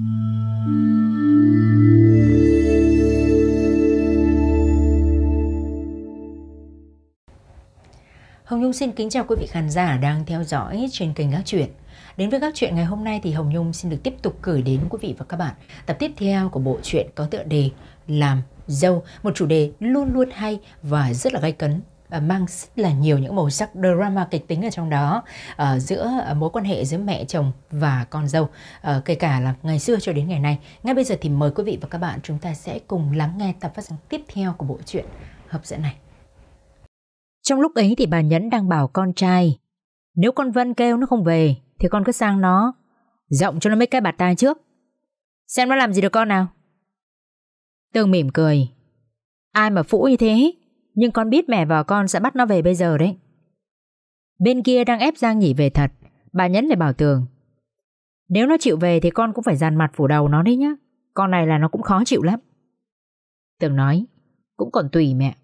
Hồng Nhung xin kính chào quý vị khán giả đang theo dõi trên kênh Gác Truyện. Đến với Gác Truyện ngày hôm nay thì Hồng Nhung xin được tiếp tục gửi đến quý vị và các bạn tập tiếp theo của bộ truyện có tựa đề Làm Dâu, một chủ đề luôn luôn hay và rất là gay cấn mang rất là nhiều những màu sắc drama kịch tính ở trong đó uh, giữa ờ, mối quan hệ giữa mẹ chồng và con dâu uh, kể cả là ngày xưa cho đến ngày nay ngay bây giờ thì mời quý vị và các bạn chúng ta sẽ cùng lắng nghe tập phát sóng tiếp theo của bộ truyện hấp dẫn này trong lúc ấy thì bà Nhẫn đang bảo con trai Nếu con Vân kêu nó không về Thì con cứ sang nó Rộng cho nó mấy cái bạt tai trước Xem nó làm gì được con nào Tương mỉm cười Ai mà phũ như thế nhưng con biết mẹ và con sẽ bắt nó về bây giờ đấy Bên kia đang ép Giang Nhỉ về thật Bà nhấn lại bảo Tường Nếu nó chịu về thì con cũng phải dàn mặt phủ đầu nó đấy nhá Con này là nó cũng khó chịu lắm Tường nói Cũng còn tùy mẹ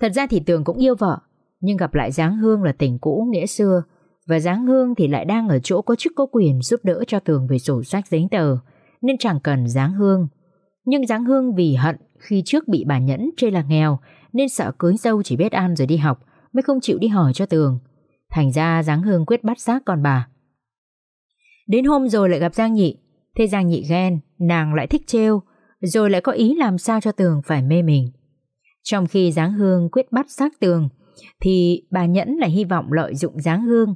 Thật ra thì Tường cũng yêu vợ Nhưng gặp lại Giáng Hương là tình cũ nghĩa xưa Và Giáng Hương thì lại đang ở chỗ có chức có quyền giúp đỡ cho Tường về sổ sách giấy tờ Nên chẳng cần Giáng Hương Nhưng Giáng Hương vì hận khi trước bị bà Nhẫn chê là nghèo nên sợ cưới dâu chỉ biết ăn rồi đi học mới không chịu đi hỏi cho Tường. Thành ra Giáng Hương quyết bắt xác con bà. Đến hôm rồi lại gặp Giang Nhị, thế Giang Nhị ghen, nàng lại thích trêu, rồi lại có ý làm sao cho Tường phải mê mình. Trong khi Giáng Hương quyết bắt xác Tường, thì bà Nhẫn lại hy vọng lợi dụng Giáng Hương.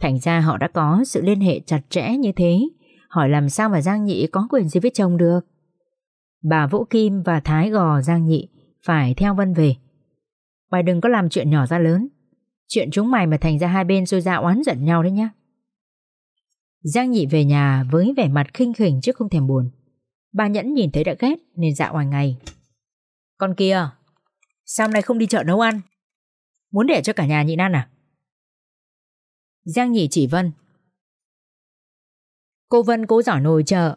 Thành ra họ đã có sự liên hệ chặt chẽ như thế, hỏi làm sao mà Giang Nhị có quyền gì với chồng được. Bà Vũ Kim và Thái gò Giang Nhị phải theo Vân về. Mày đừng có làm chuyện nhỏ ra lớn. Chuyện chúng mày mà thành ra hai bên xôi ra oán giận nhau đấy nhá. Giang nhị về nhà với vẻ mặt khinh khỉnh chứ không thèm buồn. Bà Nhẫn nhìn thấy đã ghét nên dạo ngoài ngày. Con kia, sao hôm nay không đi chợ nấu ăn? Muốn để cho cả nhà nhịn ăn à? Giang nhị chỉ Vân. Cô Vân cố giỏi nồi chợ.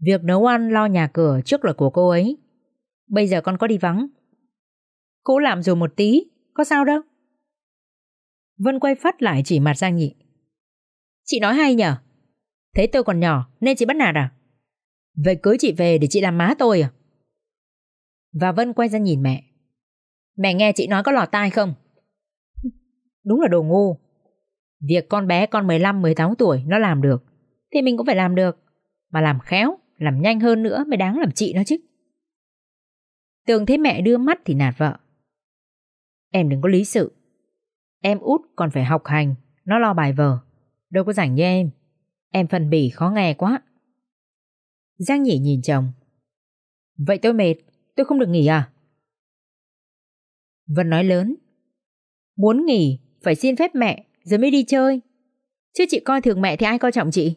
Việc nấu ăn lo nhà cửa trước là của cô ấy. Bây giờ con có đi vắng. cố làm dù một tí, có sao đâu. Vân quay phát lại chỉ mặt Giang Nhị. Chị nói hay nhở? Thế tôi còn nhỏ nên chị bắt nạt à? Vậy cưới chị về để chị làm má tôi à? Và Vân quay ra nhìn mẹ. Mẹ nghe chị nói có lò tai không? Đúng là đồ ngu. Việc con bé con 15-18 tuổi nó làm được Thì mình cũng phải làm được Mà làm khéo, làm nhanh hơn nữa mới đáng làm chị nó chứ Tường thấy mẹ đưa mắt thì nạt vợ. Em đừng có lý sự. Em út còn phải học hành, nó lo bài vở. Đâu có rảnh như em. Em phần bỉ khó nghe quá. Giang Nhị nhìn chồng. Vậy tôi mệt, tôi không được nghỉ à? Vân nói lớn. Muốn nghỉ, phải xin phép mẹ rồi mới đi chơi. Chứ chị coi thường mẹ thì ai coi trọng chị?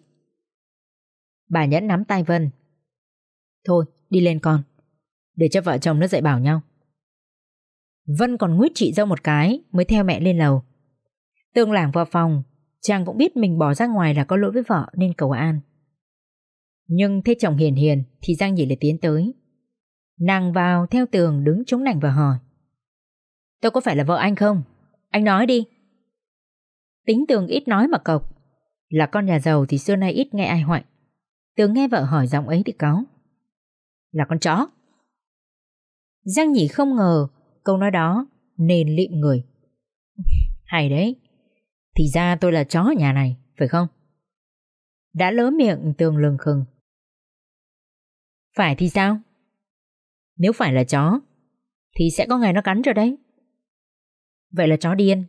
Bà Nhẫn nắm tay Vân. Thôi, đi lên con để cho vợ chồng nó dạy bảo nhau. Vân còn nguyết chị dâu một cái mới theo mẹ lên lầu. Tương lảng vào phòng, chàng cũng biết mình bỏ ra ngoài là có lỗi với vợ nên cầu an. Nhưng thấy chồng hiền hiền thì Giang nhỉ lại tiến tới. Nàng vào theo tường đứng chống nảnh và hỏi. Tôi có phải là vợ anh không? Anh nói đi. Tính tường ít nói mà cộc. Là con nhà giàu thì xưa nay ít nghe ai hoạnh. Tường nghe vợ hỏi giọng ấy thì cáu. Là con chó. Giang nhị không ngờ câu nói đó nên lịm người. Hay đấy, thì ra tôi là chó ở nhà này, phải không? Đã lỡ miệng tường lừng khừng. Phải thì sao? Nếu phải là chó, thì sẽ có ngày nó cắn rồi đấy. Vậy là chó điên,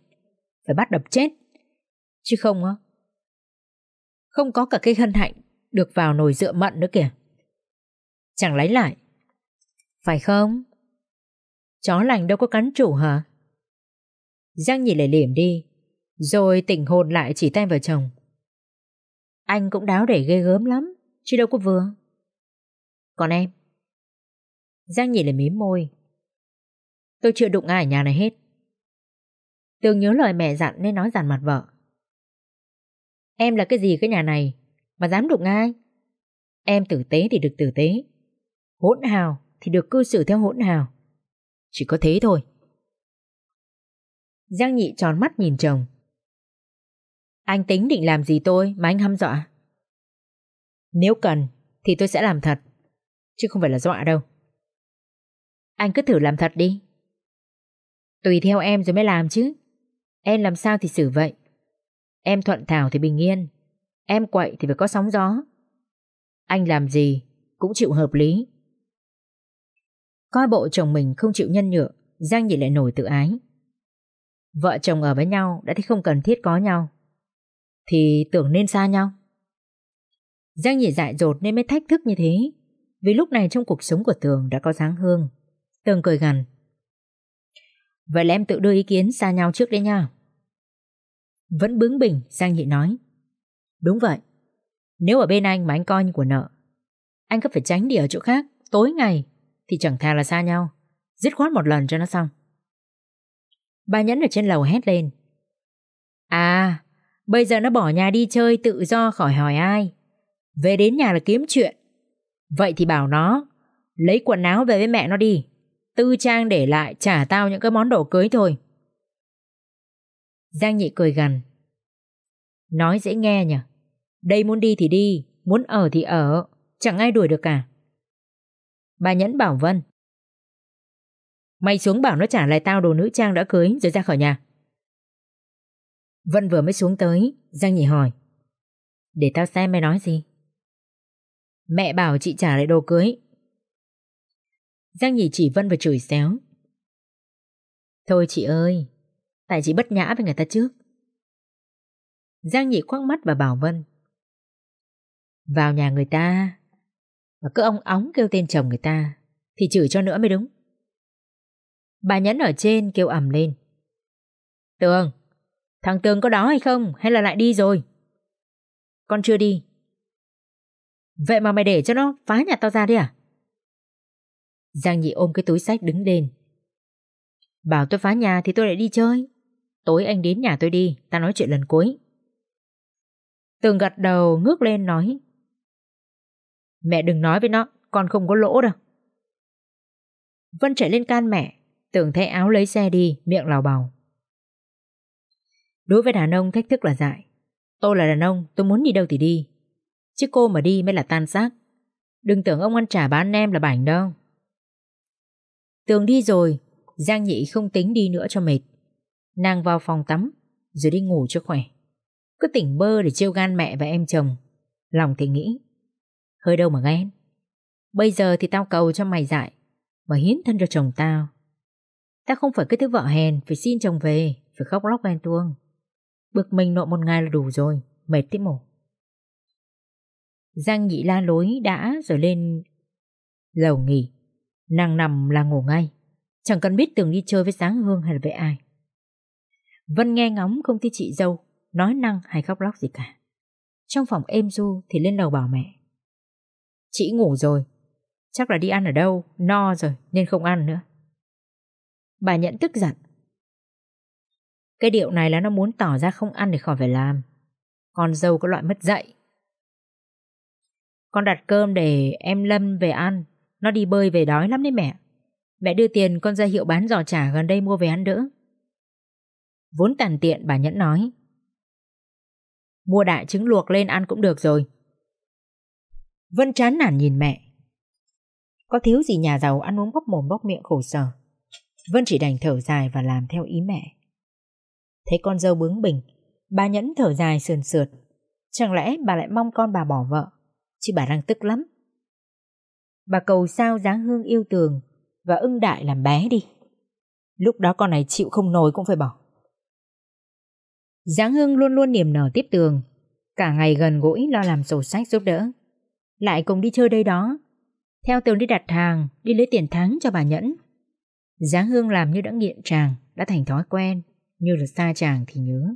phải bắt đập chết. Chứ không á, không có cả cái hân hạnh được vào nồi dựa mận nữa kìa. Chẳng lấy lại. Phải không? Chó lành đâu có cắn chủ hả? Giang nhìn lại liềm đi, rồi tỉnh hồn lại chỉ tay vào chồng. Anh cũng đáo để ghê gớm lắm, chứ đâu có vừa. Còn em? Giang nhìn lại mím môi. Tôi chưa đụng ai ở nhà này hết. Tường nhớ lời mẹ dặn nên nói dằn mặt vợ. Em là cái gì cái nhà này mà dám đụng ai? Em tử tế thì được tử tế. Hỗn hào thì được cư xử theo hỗn hào. Chỉ có thế thôi. Giang nhị tròn mắt nhìn chồng. Anh tính định làm gì tôi mà anh hăm dọa? Nếu cần thì tôi sẽ làm thật, chứ không phải là dọa đâu. Anh cứ thử làm thật đi. Tùy theo em rồi mới làm chứ. Em làm sao thì xử vậy. Em thuận thảo thì bình yên, em quậy thì phải có sóng gió. Anh làm gì cũng chịu hợp lý. Coi bộ chồng mình không chịu nhân nhượng, Giang nhị lại nổi tự ái. Vợ chồng ở với nhau đã thấy không cần thiết có nhau. Thì tưởng nên xa nhau. Giang nhị dại dột nên mới thách thức như thế. Vì lúc này trong cuộc sống của Tường đã có dáng hương. Tường cười gằn. Vậy là em tự đưa ý kiến xa nhau trước đấy nha. Vẫn bướng bỉnh, Giang nhị nói. Đúng vậy. Nếu ở bên anh mà anh coi như của nợ, anh cứ phải tránh đi ở chỗ khác, tối ngày thì chẳng thà là xa nhau. Dứt khoát một lần cho nó xong. Bà Nhẫn ở trên lầu hét lên. À, bây giờ nó bỏ nhà đi chơi tự do khỏi hỏi ai. Về đến nhà là kiếm chuyện. Vậy thì bảo nó, lấy quần áo về với mẹ nó đi. Tư trang để lại trả tao những cái món đồ cưới thôi. Giang nhị cười gằn. Nói dễ nghe nhỉ. Đây muốn đi thì đi, muốn ở thì ở, chẳng ai đuổi được cả. Bà Nhẫn bảo Vân. Mày xuống bảo nó trả lại tao đồ nữ trang đã cưới rồi ra khỏi nhà. Vân vừa mới xuống tới, Giang Nhị hỏi. Để tao xem mày nói gì. Mẹ bảo chị trả lại đồ cưới. Giang Nhị chỉ Vân và chửi xéo. Thôi chị ơi, tại chị bất nhã với người ta trước. Giang Nhị quăng mắt và bảo Vân. Vào nhà người ta, mà cứ ông ống kêu tên chồng người ta Thì chửi cho nữa mới đúng Bà nhẫn ở trên kêu ầm lên Tường Thằng Tường có đó hay không Hay là lại đi rồi Con chưa đi Vậy mà mày để cho nó phá nhà tao ra đi à Giang nhị ôm cái túi sách đứng lên Bảo tôi phá nhà thì tôi lại đi chơi Tối anh đến nhà tôi đi Ta nói chuyện lần cuối Tường gật đầu ngước lên nói Mẹ đừng nói với nó, con không có lỗ đâu. Vân chạy lên can mẹ, tưởng thay áo lấy xe đi, miệng lào bào. Đối với đàn ông thách thức là dại. Tôi là đàn ông, tôi muốn đi đâu thì đi. Chứ cô mà đi mới là tan xác. Đừng tưởng ông ăn trả bán em là bảnh đâu. Tường đi rồi, Giang Nhị không tính đi nữa cho mệt. Nàng vào phòng tắm, rồi đi ngủ cho khỏe. Cứ tỉnh bơ để trêu gan mẹ và em chồng. Lòng thì nghĩ, Hơi đâu mà ghen Bây giờ thì tao cầu cho mày dạy Mà hiến thân cho chồng tao Tao không phải cái thứ vợ hèn Phải xin chồng về Phải khóc lóc ghen tuông Bực mình nộ một ngày là đủ rồi Mệt tiếp mổ Giang nhị la lối đã rồi lên Lầu nghỉ Nàng nằm là ngủ ngay Chẳng cần biết tưởng đi chơi với sáng hương hay là với ai Vân nghe ngóng không thấy chị dâu Nói năng hay khóc lóc gì cả Trong phòng êm du thì lên lầu bảo mẹ Chị ngủ rồi. Chắc là đi ăn ở đâu, no rồi nên không ăn nữa. Bà nhận tức giận. Cái điệu này là nó muốn tỏ ra không ăn để khỏi phải làm. Con dâu có loại mất dạy. Con đặt cơm để em Lâm về ăn. Nó đi bơi về đói lắm đấy mẹ. Mẹ đưa tiền con ra hiệu bán giò chả gần đây mua về ăn đỡ. Vốn tàn tiện bà Nhẫn nói. Mua đại trứng luộc lên ăn cũng được rồi. Vân chán nản nhìn mẹ. Có thiếu gì nhà giàu ăn uống bóc mồm bóc miệng khổ sở. Vân chỉ đành thở dài và làm theo ý mẹ. Thấy con dâu bướng bỉnh, bà nhẫn thở dài sườn sượt. Chẳng lẽ bà lại mong con bà bỏ vợ, chứ bà đang tức lắm. Bà cầu sao dáng hương yêu tường và ưng đại làm bé đi. Lúc đó con này chịu không nổi cũng phải bỏ. Giáng Hương luôn luôn niềm nở tiếp tường, cả ngày gần gũi lo làm sổ sách giúp đỡ lại cùng đi chơi đây đó. Theo Tường đi đặt hàng, đi lấy tiền tháng cho bà Nhẫn. Giá Hương làm như đã nghiện chàng, đã thành thói quen, như là xa chàng thì nhớ.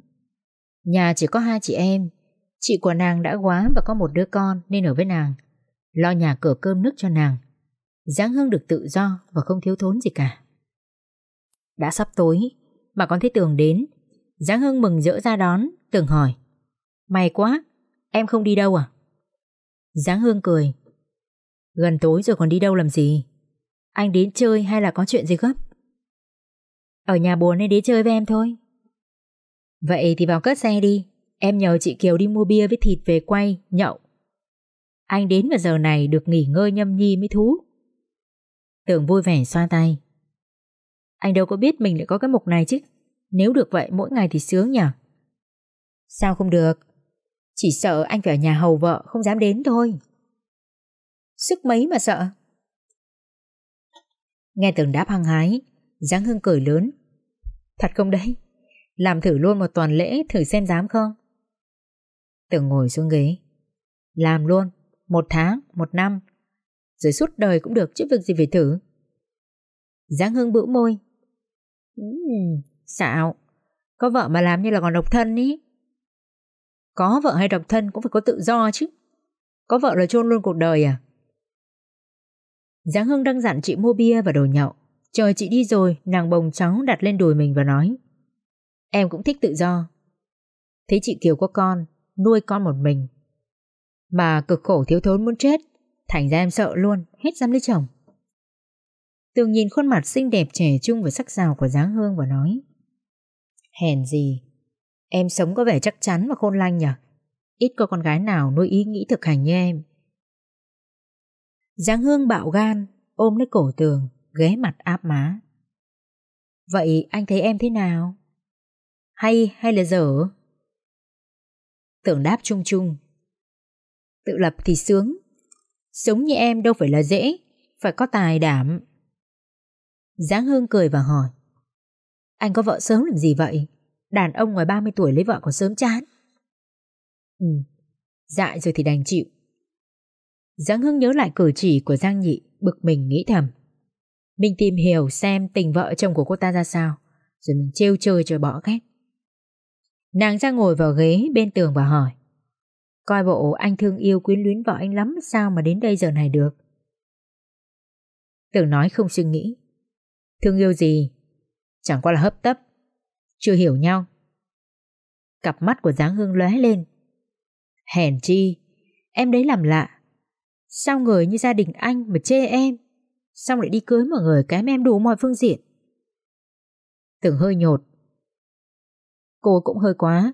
Nhà chỉ có hai chị em, chị của nàng đã quá và có một đứa con nên ở với nàng, lo nhà cửa cơm nước cho nàng. Giáng Hương được tự do và không thiếu thốn gì cả. Đã sắp tối, bà con thấy Tường đến. Giáng Hương mừng rỡ ra đón, Tường hỏi. May quá, em không đi đâu à? Giáng Hương cười Gần tối rồi còn đi đâu làm gì Anh đến chơi hay là có chuyện gì gấp Ở nhà buồn nên đến chơi với em thôi Vậy thì vào cất xe đi Em nhờ chị Kiều đi mua bia với thịt về quay, nhậu Anh đến vào giờ này được nghỉ ngơi nhâm nhi mới thú Tưởng vui vẻ xoa tay Anh đâu có biết mình lại có cái mục này chứ Nếu được vậy mỗi ngày thì sướng nhỉ Sao không được chỉ sợ anh phải ở nhà hầu vợ không dám đến thôi. Sức mấy mà sợ? Nghe tường đáp hăng hái, Giáng Hương cười lớn. Thật không đấy? Làm thử luôn một toàn lễ thử xem dám không? Tường ngồi xuống ghế. Làm luôn, một tháng, một năm. Rồi suốt đời cũng được chứ việc gì phải thử. Giáng Hương bĩu môi. Ừm, xạo. Có vợ mà làm như là còn độc thân ý. Có vợ hay độc thân cũng phải có tự do chứ. Có vợ là chôn luôn cuộc đời à? Giáng Hưng đang dặn chị mua bia và đồ nhậu. Chờ chị đi rồi, nàng bồng cháu đặt lên đùi mình và nói. Em cũng thích tự do. Thấy chị Kiều có con, nuôi con một mình. Mà cực khổ thiếu thốn muốn chết, thành ra em sợ luôn, hết dám lấy chồng. Tường nhìn khuôn mặt xinh đẹp trẻ trung và sắc sảo của Giáng Hương và nói. Hèn gì, Em sống có vẻ chắc chắn và khôn lanh nhỉ Ít có con gái nào nuôi ý nghĩ thực hành như em Giáng Hương bạo gan Ôm lấy cổ tường Ghé mặt áp má Vậy anh thấy em thế nào? Hay hay là dở? Tưởng đáp chung chung Tự lập thì sướng Sống như em đâu phải là dễ Phải có tài đảm Giáng Hương cười và hỏi Anh có vợ sớm làm gì vậy? Đàn ông ngoài 30 tuổi lấy vợ còn sớm chán. Ừ, dại rồi thì đành chịu. Giáng Hưng nhớ lại cử chỉ của Giang Nhị, bực mình nghĩ thầm. Mình tìm hiểu xem tình vợ chồng của cô ta ra sao, rồi mình trêu chơi cho bỏ ghét. Nàng ra ngồi vào ghế bên tường và hỏi. Coi bộ anh thương yêu quyến luyến vợ anh lắm sao mà đến đây giờ này được. Tưởng nói không suy nghĩ. Thương yêu gì? Chẳng qua là hấp tấp, chưa hiểu nhau. Cặp mắt của Giáng Hương lóe lên. Hèn chi, em đấy làm lạ. Sao người như gia đình anh mà chê em, xong lại đi cưới một người kém em đủ mọi phương diện. Tưởng hơi nhột. Cô cũng hơi quá,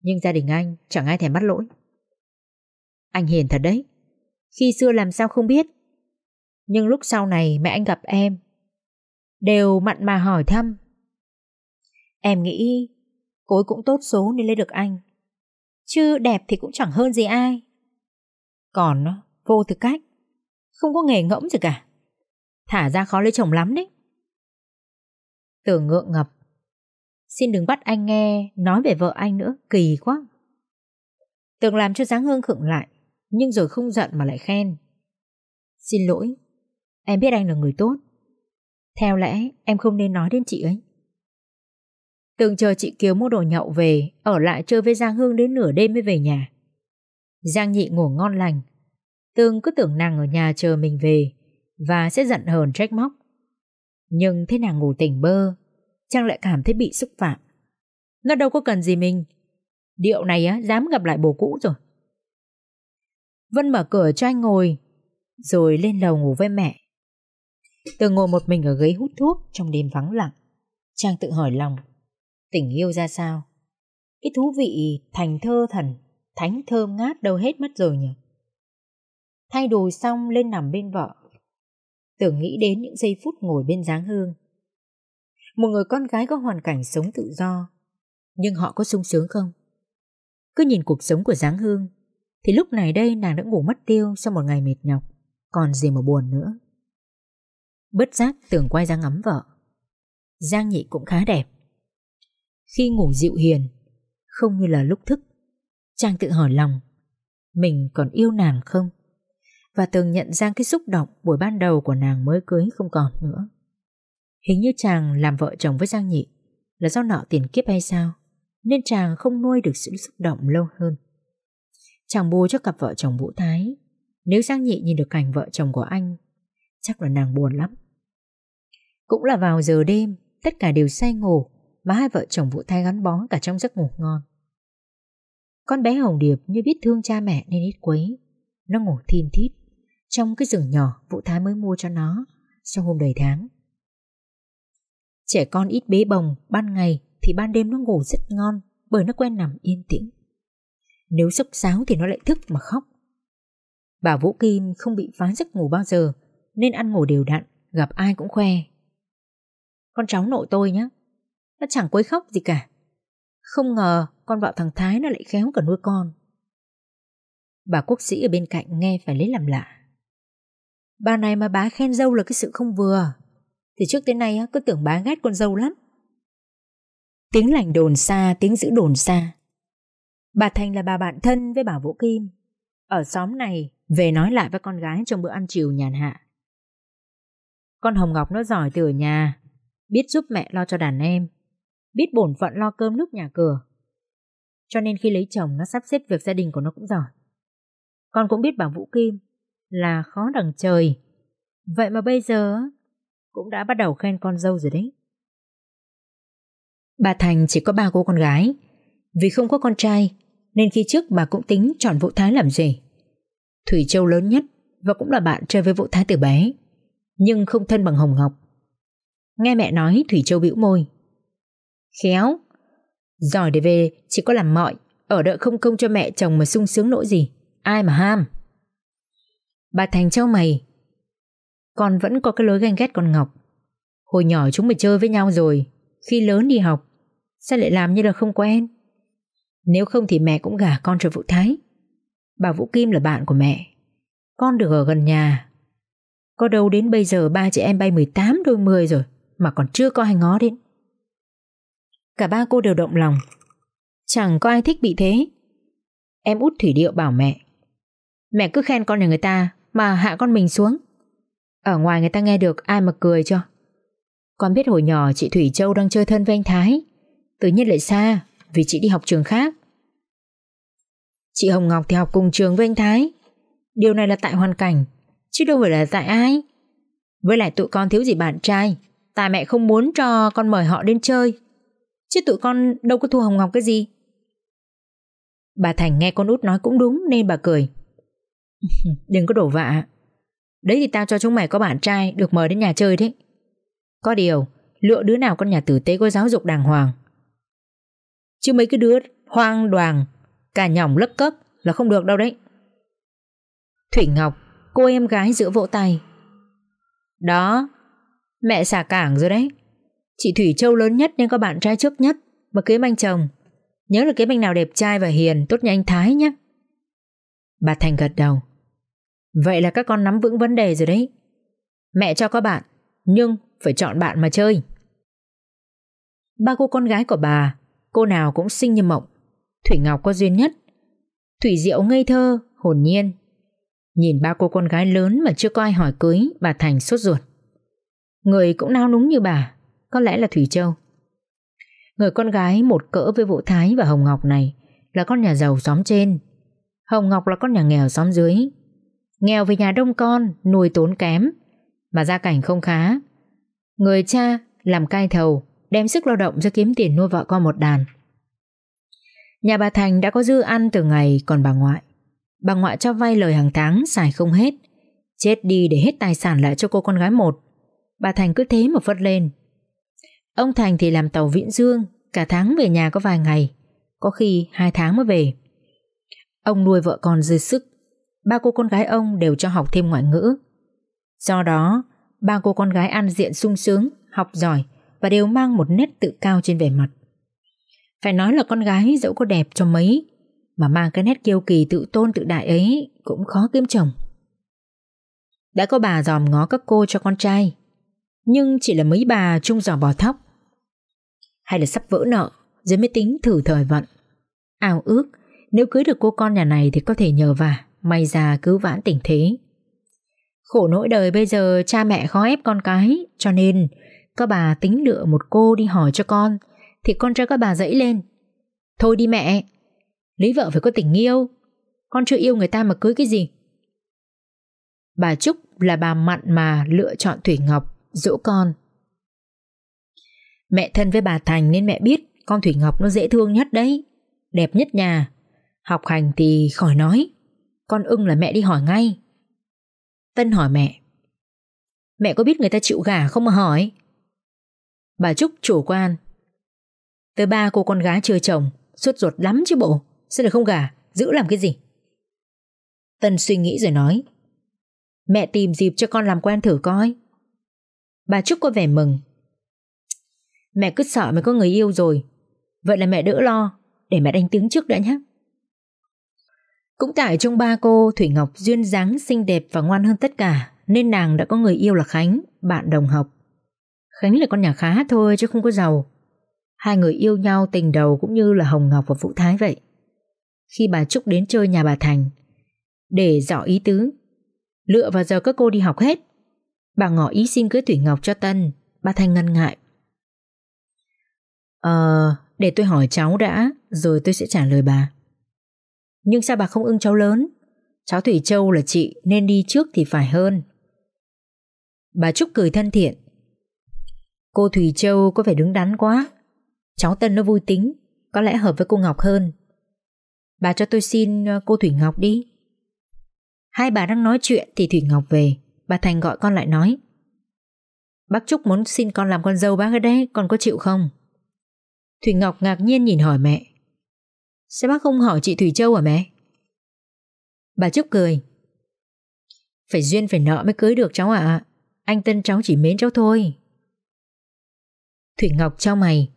nhưng gia đình anh chẳng ai thèm bắt lỗi. Anh hiền thật đấy, khi xưa làm sao không biết. Nhưng lúc sau này mẹ anh gặp em, đều mặn mà hỏi thăm Em nghĩ cối cũng tốt số nên lấy được anh. Chứ đẹp thì cũng chẳng hơn gì ai. Còn vô tư cách. Không có nghề ngỗng gì cả. Thả ra khó lấy chồng lắm đấy. Tưởng ngượng ngập. Xin đừng bắt anh nghe nói về vợ anh nữa, kỳ quá. Tưởng làm cho dáng Hương khựng lại, nhưng rồi không giận mà lại khen. Xin lỗi, em biết anh là người tốt. Theo lẽ em không nên nói đến chị ấy. Từng chờ chị Kiều mua đồ nhậu về, ở lại chơi với Giang Hương đến nửa đêm mới về nhà. Giang Nhị ngủ ngon lành. Từng cứ tưởng nàng ở nhà chờ mình về và sẽ giận hờn trách móc. Nhưng thế nàng ngủ tỉnh bơ, Trang lại cảm thấy bị xúc phạm. Nó đâu có cần gì mình. Điệu này á, dám gặp lại bồ cũ rồi. Vân mở cửa cho anh ngồi, rồi lên lầu ngủ với mẹ. Từng ngồi một mình ở ghế hút thuốc trong đêm vắng lặng. Trang tự hỏi lòng tình yêu ra sao. Cái thú vị thành thơ thần, thánh thơm ngát đâu hết mất rồi nhỉ. Thay đồ xong lên nằm bên vợ. Tưởng nghĩ đến những giây phút ngồi bên giáng hương. Một người con gái có hoàn cảnh sống tự do, nhưng họ có sung sướng không? Cứ nhìn cuộc sống của giáng hương, thì lúc này đây nàng đã ngủ mất tiêu sau một ngày mệt nhọc, còn gì mà buồn nữa. Bất giác tưởng quay ra ngắm vợ. Giang nhị cũng khá đẹp, khi ngủ dịu hiền, không như là lúc thức. Trang tự hỏi lòng, mình còn yêu nàng không? Và từng nhận ra cái xúc động buổi ban đầu của nàng mới cưới không còn nữa. Hình như chàng làm vợ chồng với Giang Nhị là do nợ tiền kiếp hay sao, nên chàng không nuôi được sự xúc động lâu hơn. Chàng bù cho cặp vợ chồng Vũ Thái, nếu Giang Nhị nhìn được cảnh vợ chồng của anh, chắc là nàng buồn lắm. Cũng là vào giờ đêm, tất cả đều say ngủ mà hai vợ chồng Vũ Thái gắn bó cả trong giấc ngủ ngon. Con bé Hồng Điệp như biết thương cha mẹ nên ít quấy. Nó ngủ thin thít trong cái giường nhỏ Vũ Thái mới mua cho nó sau hôm đầy tháng. Trẻ con ít bế bồng, ban ngày thì ban đêm nó ngủ rất ngon bởi nó quen nằm yên tĩnh. Nếu sốc sáo thì nó lại thức mà khóc. Bà Vũ Kim không bị phá giấc ngủ bao giờ nên ăn ngủ đều đặn, gặp ai cũng khoe. Con cháu nội tôi nhé, nó chẳng quấy khóc gì cả Không ngờ con vợ thằng Thái nó lại khéo cả nuôi con Bà quốc sĩ ở bên cạnh nghe phải lấy làm lạ Bà này mà bà khen dâu là cái sự không vừa Thì trước tới nay cứ tưởng bà ghét con dâu lắm Tiếng lành đồn xa, tiếng giữ đồn xa Bà Thành là bà bạn thân với bà Vũ Kim Ở xóm này về nói lại với con gái trong bữa ăn chiều nhàn hạ Con Hồng Ngọc nó giỏi từ ở nhà Biết giúp mẹ lo cho đàn em biết bổn phận lo cơm nước nhà cửa. Cho nên khi lấy chồng nó sắp xếp việc gia đình của nó cũng giỏi. Con cũng biết bà Vũ Kim là khó đằng trời. Vậy mà bây giờ cũng đã bắt đầu khen con dâu rồi đấy. Bà Thành chỉ có ba cô con gái. Vì không có con trai nên khi trước bà cũng tính chọn Vũ Thái làm gì. Thủy Châu lớn nhất và cũng là bạn chơi với Vũ Thái từ bé. Nhưng không thân bằng Hồng Ngọc. Nghe mẹ nói Thủy Châu bĩu môi khéo. Giỏi để về, chỉ có làm mọi, ở đợi không công cho mẹ chồng mà sung sướng nỗi gì, ai mà ham. Bà Thành trao mày. Con vẫn có cái lối ganh ghét con Ngọc. Hồi nhỏ chúng mình chơi với nhau rồi, khi lớn đi học, sao lại làm như là không quen? Nếu không thì mẹ cũng gả con cho Vũ Thái. Bà Vũ Kim là bạn của mẹ. Con được ở gần nhà. Có đâu đến bây giờ ba chị em bay 18 đôi 10 rồi mà còn chưa có ai ngó đến. Cả ba cô đều động lòng Chẳng có ai thích bị thế Em út thủy điệu bảo mẹ Mẹ cứ khen con nhà người ta Mà hạ con mình xuống Ở ngoài người ta nghe được ai mà cười cho Con biết hồi nhỏ chị Thủy Châu đang chơi thân với anh Thái Tự nhiên lại xa Vì chị đi học trường khác Chị Hồng Ngọc thì học cùng trường với anh Thái Điều này là tại hoàn cảnh Chứ đâu phải là tại ai Với lại tụi con thiếu gì bạn trai Tại mẹ không muốn cho con mời họ đến chơi Chứ tụi con đâu có thu Hồng Ngọc cái gì Bà Thành nghe con út nói cũng đúng Nên bà cười Đừng có đổ vạ Đấy thì tao cho chúng mày có bạn trai Được mời đến nhà chơi đấy Có điều Lựa đứa nào con nhà tử tế có giáo dục đàng hoàng Chứ mấy cái đứa hoang đoàn Cả nhỏng lấp cấp Là không được đâu đấy Thủy Ngọc Cô em gái giữa vỗ tay Đó Mẹ xả cảng rồi đấy Chị Thủy Châu lớn nhất nên có bạn trai trước nhất Mà cưới anh chồng Nhớ là kiếm anh nào đẹp trai và hiền Tốt như anh Thái nhé Bà Thành gật đầu Vậy là các con nắm vững vấn đề rồi đấy Mẹ cho có bạn Nhưng phải chọn bạn mà chơi Ba cô con gái của bà Cô nào cũng xinh như mộng Thủy Ngọc có duyên nhất Thủy Diệu ngây thơ, hồn nhiên Nhìn ba cô con gái lớn mà chưa có ai hỏi cưới Bà Thành sốt ruột Người cũng nao núng như bà có lẽ là Thủy Châu Người con gái một cỡ với Vũ Thái và Hồng Ngọc này Là con nhà giàu xóm trên Hồng Ngọc là con nhà nghèo xóm dưới Nghèo vì nhà đông con Nuôi tốn kém Mà gia cảnh không khá Người cha làm cai thầu Đem sức lao động ra kiếm tiền nuôi vợ con một đàn Nhà bà Thành đã có dư ăn từ ngày còn bà ngoại Bà ngoại cho vay lời hàng tháng xài không hết Chết đi để hết tài sản lại cho cô con gái một Bà Thành cứ thế mà phất lên Ông Thành thì làm tàu vĩnh Dương, cả tháng về nhà có vài ngày, có khi hai tháng mới về. Ông nuôi vợ con dư sức, ba cô con gái ông đều cho học thêm ngoại ngữ. Do đó, ba cô con gái ăn diện sung sướng, học giỏi và đều mang một nét tự cao trên vẻ mặt. Phải nói là con gái dẫu có đẹp cho mấy, mà mang cái nét kiêu kỳ tự tôn tự đại ấy cũng khó kiếm chồng. Đã có bà dòm ngó các cô cho con trai, nhưng chỉ là mấy bà chung giỏ bò thóc hay là sắp vỡ nợ rồi mới tính thử thời vận. Ao ước, nếu cưới được cô con nhà này thì có thể nhờ vả, may ra cứu vãn tình thế. Khổ nỗi đời bây giờ cha mẹ khó ép con cái, cho nên các bà tính lựa một cô đi hỏi cho con, thì con trai các bà dẫy lên. Thôi đi mẹ, lấy vợ phải có tình yêu, con chưa yêu người ta mà cưới cái gì. Bà Trúc là bà mặn mà lựa chọn Thủy Ngọc, dỗ con Mẹ thân với bà Thành nên mẹ biết con Thủy Ngọc nó dễ thương nhất đấy. Đẹp nhất nhà. Học hành thì khỏi nói. Con ưng là mẹ đi hỏi ngay. Tân hỏi mẹ. Mẹ có biết người ta chịu gả không mà hỏi? Bà Trúc chủ quan. Tới ba cô con gái chưa chồng, suốt ruột lắm chứ bộ. Sao lại không gả, giữ làm cái gì? Tân suy nghĩ rồi nói. Mẹ tìm dịp cho con làm quen thử coi. Bà Trúc có vẻ mừng Mẹ cứ sợ mày có người yêu rồi Vậy là mẹ đỡ lo Để mẹ đánh tiếng trước đã nhé Cũng tại trong ba cô Thủy Ngọc duyên dáng xinh đẹp và ngoan hơn tất cả Nên nàng đã có người yêu là Khánh Bạn đồng học Khánh là con nhà khá thôi chứ không có giàu Hai người yêu nhau tình đầu cũng như là Hồng Ngọc và Vũ Thái vậy Khi bà Trúc đến chơi nhà bà Thành Để dọ ý tứ Lựa vào giờ các cô đi học hết Bà ngỏ ý xin cưới Thủy Ngọc cho Tân Bà Thành ngần ngại Ờ, để tôi hỏi cháu đã, rồi tôi sẽ trả lời bà. Nhưng sao bà không ưng cháu lớn? Cháu Thủy Châu là chị nên đi trước thì phải hơn. Bà Trúc cười thân thiện. Cô Thủy Châu có vẻ đứng đắn quá. Cháu Tân nó vui tính, có lẽ hợp với cô Ngọc hơn. Bà cho tôi xin ờ, cô Thủy Ngọc đi. Hai bà đang nói chuyện thì Thủy Ngọc về. Bà Thành gọi con lại nói. Bác Trúc muốn xin con làm con dâu bác ở đấy, con có chịu không? Thủy Ngọc ngạc nhiên nhìn hỏi mẹ Sao bác không hỏi chị Thủy Châu hả mẹ? Bà Trúc cười Phải duyên phải nợ mới cưới được cháu ạ à. Anh Tân cháu chỉ mến cháu thôi Thủy Ngọc trao mày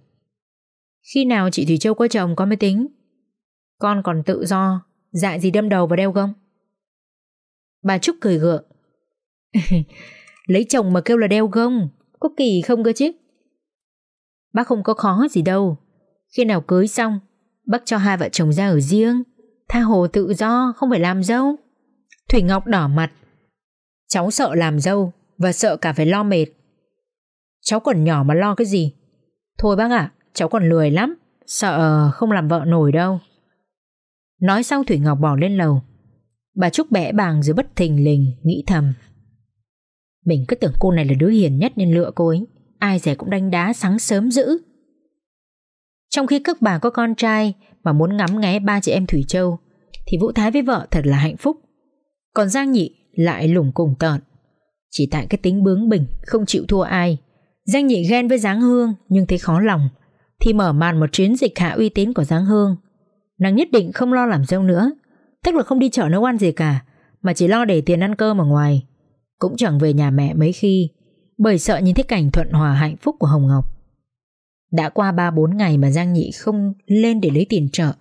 Khi nào chị Thủy Châu có chồng con mới tính Con còn tự do Dại gì đâm đầu vào đeo gông Bà Trúc cười gượng Lấy chồng mà kêu là đeo gông Có kỳ không cơ chứ Bác không có khó gì đâu Khi nào cưới xong Bác cho hai vợ chồng ra ở riêng Tha hồ tự do không phải làm dâu Thủy Ngọc đỏ mặt Cháu sợ làm dâu Và sợ cả phải lo mệt Cháu còn nhỏ mà lo cái gì Thôi bác ạ à, cháu còn lười lắm Sợ không làm vợ nổi đâu Nói xong Thủy Ngọc bỏ lên lầu Bà Trúc bẽ bàng dưới bất thình lình Nghĩ thầm Mình cứ tưởng cô này là đứa hiền nhất nên lựa cô ấy ai rẻ cũng đánh đá sáng sớm dữ. Trong khi các bà có con trai mà muốn ngắm nghé ba chị em Thủy Châu thì Vũ Thái với vợ thật là hạnh phúc. Còn Giang Nhị lại lủng cùng tợn. Chỉ tại cái tính bướng bỉnh không chịu thua ai. Giang Nhị ghen với Giáng Hương nhưng thấy khó lòng thì mở màn một chuyến dịch hạ uy tín của Giáng Hương. Nàng nhất định không lo làm dâu nữa Tức là không đi chợ nấu ăn gì cả Mà chỉ lo để tiền ăn cơm ở ngoài Cũng chẳng về nhà mẹ mấy khi bởi sợ nhìn thấy cảnh thuận hòa hạnh phúc của Hồng Ngọc. Đã qua 3-4 ngày mà Giang Nhị không lên để lấy tiền trợ.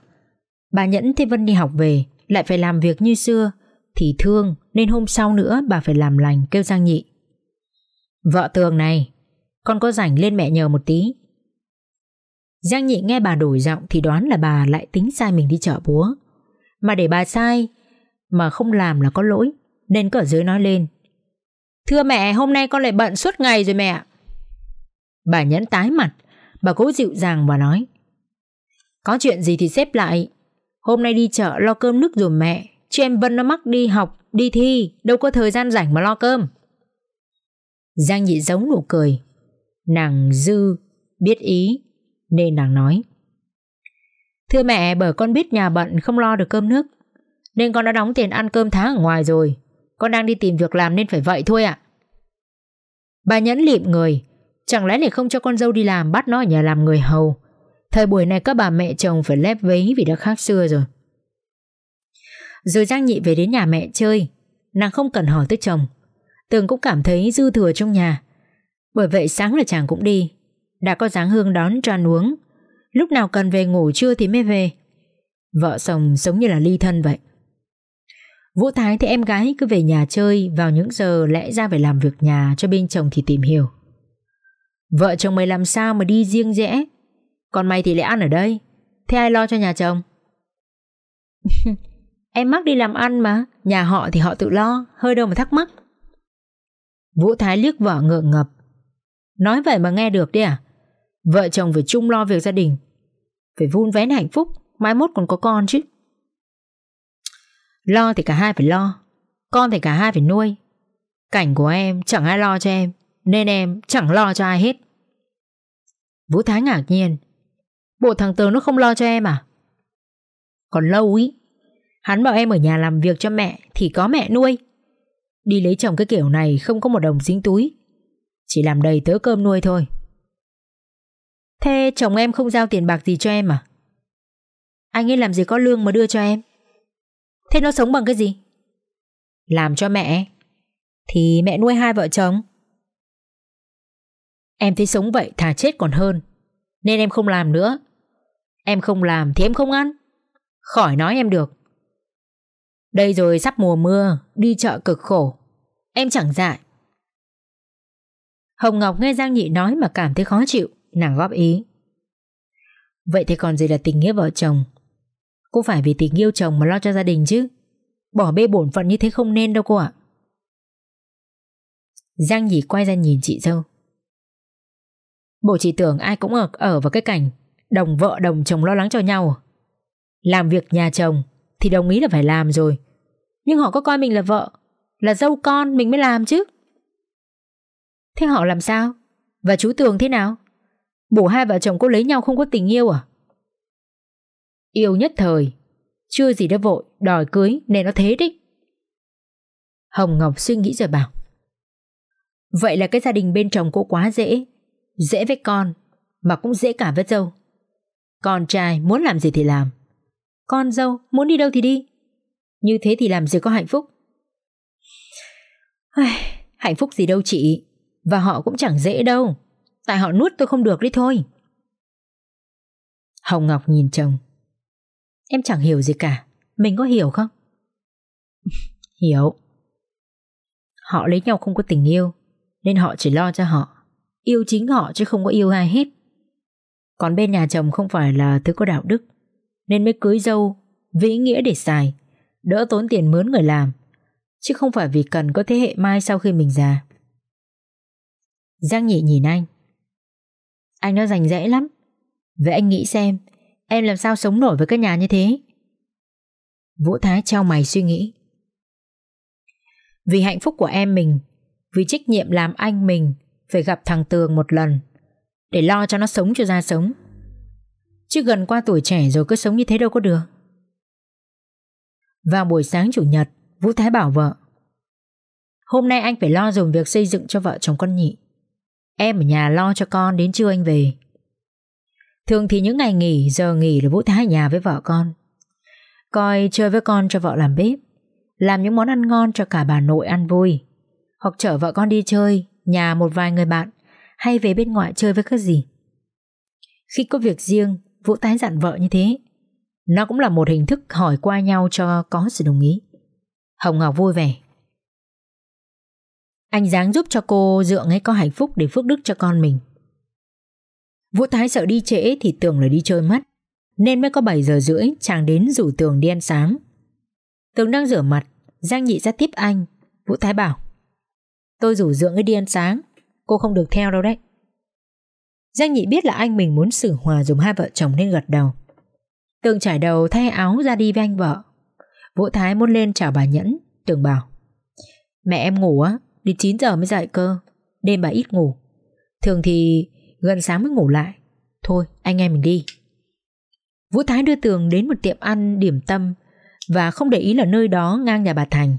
Bà Nhẫn thấy Vân đi học về, lại phải làm việc như xưa, thì thương nên hôm sau nữa bà phải làm lành kêu Giang Nhị. Vợ tường này, con có rảnh lên mẹ nhờ một tí. Giang Nhị nghe bà đổi giọng thì đoán là bà lại tính sai mình đi chợ búa. Mà để bà sai, mà không làm là có lỗi, nên cỡ dưới nói lên Thưa mẹ, hôm nay con lại bận suốt ngày rồi mẹ. Bà Nhẫn tái mặt, bà cố dịu dàng và nói. Có chuyện gì thì xếp lại. Hôm nay đi chợ lo cơm nước rồi mẹ, chứ em Vân nó mắc đi học, đi thi, đâu có thời gian rảnh mà lo cơm. Giang nhị giống nụ cười. Nàng dư, biết ý, nên nàng nói. Thưa mẹ, bởi con biết nhà bận không lo được cơm nước, nên con đã đóng tiền ăn cơm tháng ở ngoài rồi. Con đang đi tìm việc làm nên phải vậy thôi ạ Bà nhẫn lịm người Chẳng lẽ lại không cho con dâu đi làm Bắt nó ở nhà làm người hầu Thời buổi này các bà mẹ chồng phải lép vế Vì đã khác xưa rồi Rồi Giang Nhị về đến nhà mẹ chơi Nàng không cần hỏi tới chồng Tường cũng cảm thấy dư thừa trong nhà Bởi vậy sáng là chàng cũng đi Đã có dáng hương đón cho ăn uống Lúc nào cần về ngủ trưa thì mới về Vợ chồng sống như là ly thân vậy Vũ Thái thì em gái cứ về nhà chơi vào những giờ lẽ ra phải làm việc nhà cho bên chồng thì tìm hiểu. Vợ chồng mày làm sao mà đi riêng rẽ? Còn mày thì lại ăn ở đây. Thế ai lo cho nhà chồng? em mắc đi làm ăn mà, nhà họ thì họ tự lo, hơi đâu mà thắc mắc. Vũ Thái liếc vợ ngượng ngập. Nói vậy mà nghe được đấy à? Vợ chồng phải chung lo việc gia đình. Phải vun vén hạnh phúc, mai mốt còn có con chứ. Lo thì cả hai phải lo Con thì cả hai phải nuôi Cảnh của em chẳng ai lo cho em Nên em chẳng lo cho ai hết Vũ Thái ngạc nhiên Bộ thằng Tường nó không lo cho em à Còn lâu ý Hắn bảo em ở nhà làm việc cho mẹ Thì có mẹ nuôi Đi lấy chồng cái kiểu này không có một đồng dính túi Chỉ làm đầy tớ cơm nuôi thôi Thế chồng em không giao tiền bạc gì cho em à Anh ấy làm gì có lương mà đưa cho em Thế nó sống bằng cái gì? Làm cho mẹ. Thì mẹ nuôi hai vợ chồng. Em thấy sống vậy thà chết còn hơn. Nên em không làm nữa. Em không làm thì em không ăn. Khỏi nói em được. Đây rồi sắp mùa mưa, đi chợ cực khổ. Em chẳng dại. Hồng Ngọc nghe Giang Nhị nói mà cảm thấy khó chịu, nàng góp ý. Vậy thì còn gì là tình nghĩa vợ chồng Cô phải vì tình yêu chồng mà lo cho gia đình chứ Bỏ bê bổn phận như thế không nên đâu cô ạ Giang nhỉ quay ra nhìn chị dâu Bộ chị tưởng ai cũng ở, ở vào cái cảnh Đồng vợ đồng chồng lo lắng cho nhau Làm việc nhà chồng Thì đồng ý là phải làm rồi Nhưng họ có coi mình là vợ Là dâu con mình mới làm chứ Thế họ làm sao Và chú Tường thế nào Bộ hai vợ chồng cô lấy nhau không có tình yêu à Yêu nhất thời Chưa gì đã vội đòi cưới nên nó thế đấy Hồng Ngọc suy nghĩ rồi bảo Vậy là cái gia đình bên chồng cô quá dễ Dễ với con Mà cũng dễ cả với dâu Con trai muốn làm gì thì làm Con dâu muốn đi đâu thì đi Như thế thì làm gì có hạnh phúc Hạnh phúc gì đâu chị Và họ cũng chẳng dễ đâu Tại họ nuốt tôi không được đi thôi Hồng Ngọc nhìn chồng Em chẳng hiểu gì cả Mình có hiểu không? hiểu Họ lấy nhau không có tình yêu Nên họ chỉ lo cho họ Yêu chính họ chứ không có yêu ai hết Còn bên nhà chồng không phải là thứ có đạo đức Nên mới cưới dâu Vĩ nghĩa để xài Đỡ tốn tiền mướn người làm Chứ không phải vì cần có thế hệ mai sau khi mình già Giang nhị nhìn anh Anh nó rành rẽ lắm Vậy anh nghĩ xem Em làm sao sống nổi với cái nhà như thế Vũ Thái trao mày suy nghĩ Vì hạnh phúc của em mình Vì trách nhiệm làm anh mình Phải gặp thằng Tường một lần Để lo cho nó sống cho ra sống Chứ gần qua tuổi trẻ rồi cứ sống như thế đâu có được Vào buổi sáng chủ nhật Vũ Thái bảo vợ Hôm nay anh phải lo dùng việc xây dựng cho vợ chồng con nhị Em ở nhà lo cho con đến trưa anh về Thường thì những ngày nghỉ, giờ nghỉ là Vũ Thái nhà với vợ con. Coi chơi với con cho vợ làm bếp, làm những món ăn ngon cho cả bà nội ăn vui. Hoặc chở vợ con đi chơi, nhà một vài người bạn, hay về bên ngoại chơi với các gì. Khi có việc riêng, Vũ Thái dặn vợ như thế. Nó cũng là một hình thức hỏi qua nhau cho có sự đồng ý. Hồng Ngọc vui vẻ. Anh dáng giúp cho cô dượng ấy có hạnh phúc để phước đức cho con mình. Vũ Thái sợ đi trễ thì tưởng là đi chơi mất, nên mới có 7 giờ rưỡi chàng đến rủ Tường đi ăn sáng. Tường đang rửa mặt, Giang Nhị ra tiếp anh. Vũ Thái bảo, tôi rủ Dưỡng ấy đi ăn sáng, cô không được theo đâu đấy. Giang Nhị biết là anh mình muốn xử hòa dùng hai vợ chồng nên gật đầu. Tường trải đầu thay áo ra đi với anh vợ. Vũ Thái muốn lên chào bà Nhẫn, Tường bảo, mẹ em ngủ á, đến 9 giờ mới dậy cơ, đêm bà ít ngủ. Thường thì gần sáng mới ngủ lại. Thôi, anh em mình đi. Vũ Thái đưa Tường đến một tiệm ăn điểm tâm và không để ý là nơi đó ngang nhà bà Thành.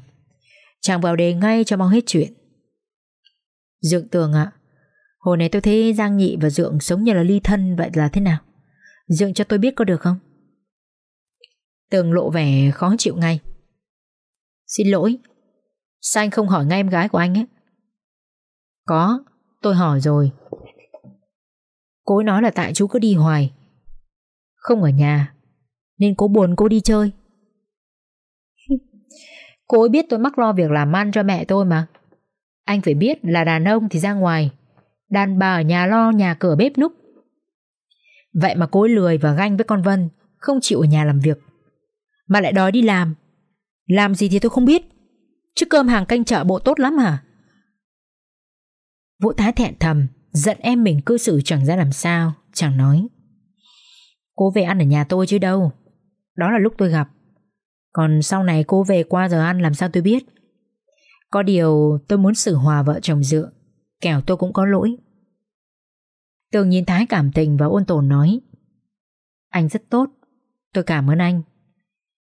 Chàng vào đề ngay cho mau hết chuyện. Dượng Tường ạ, hồi này tôi thấy Giang Nhị và Dượng sống như là ly thân vậy là thế nào? Dượng cho tôi biết có được không? Tường lộ vẻ khó chịu ngay. Xin lỗi, sao anh không hỏi ngay em gái của anh ấy? Có, tôi hỏi rồi, Cô ấy nói là tại chú cứ đi hoài Không ở nhà Nên cô buồn cô đi chơi Cô ấy biết tôi mắc lo việc làm ăn cho mẹ tôi mà Anh phải biết là đàn ông thì ra ngoài Đàn bà ở nhà lo nhà cửa bếp núc Vậy mà cô ấy lười và ganh với con Vân Không chịu ở nhà làm việc Mà lại đòi đi làm Làm gì thì tôi không biết Chứ cơm hàng canh chợ bộ tốt lắm hả Vũ thái thẹn thầm Giận em mình cư xử chẳng ra làm sao Chàng nói Cô về ăn ở nhà tôi chứ đâu Đó là lúc tôi gặp Còn sau này cô về qua giờ ăn làm sao tôi biết Có điều tôi muốn xử hòa vợ chồng dựa Kẻo tôi cũng có lỗi Tường nhìn Thái cảm tình và ôn tồn nói Anh rất tốt Tôi cảm ơn anh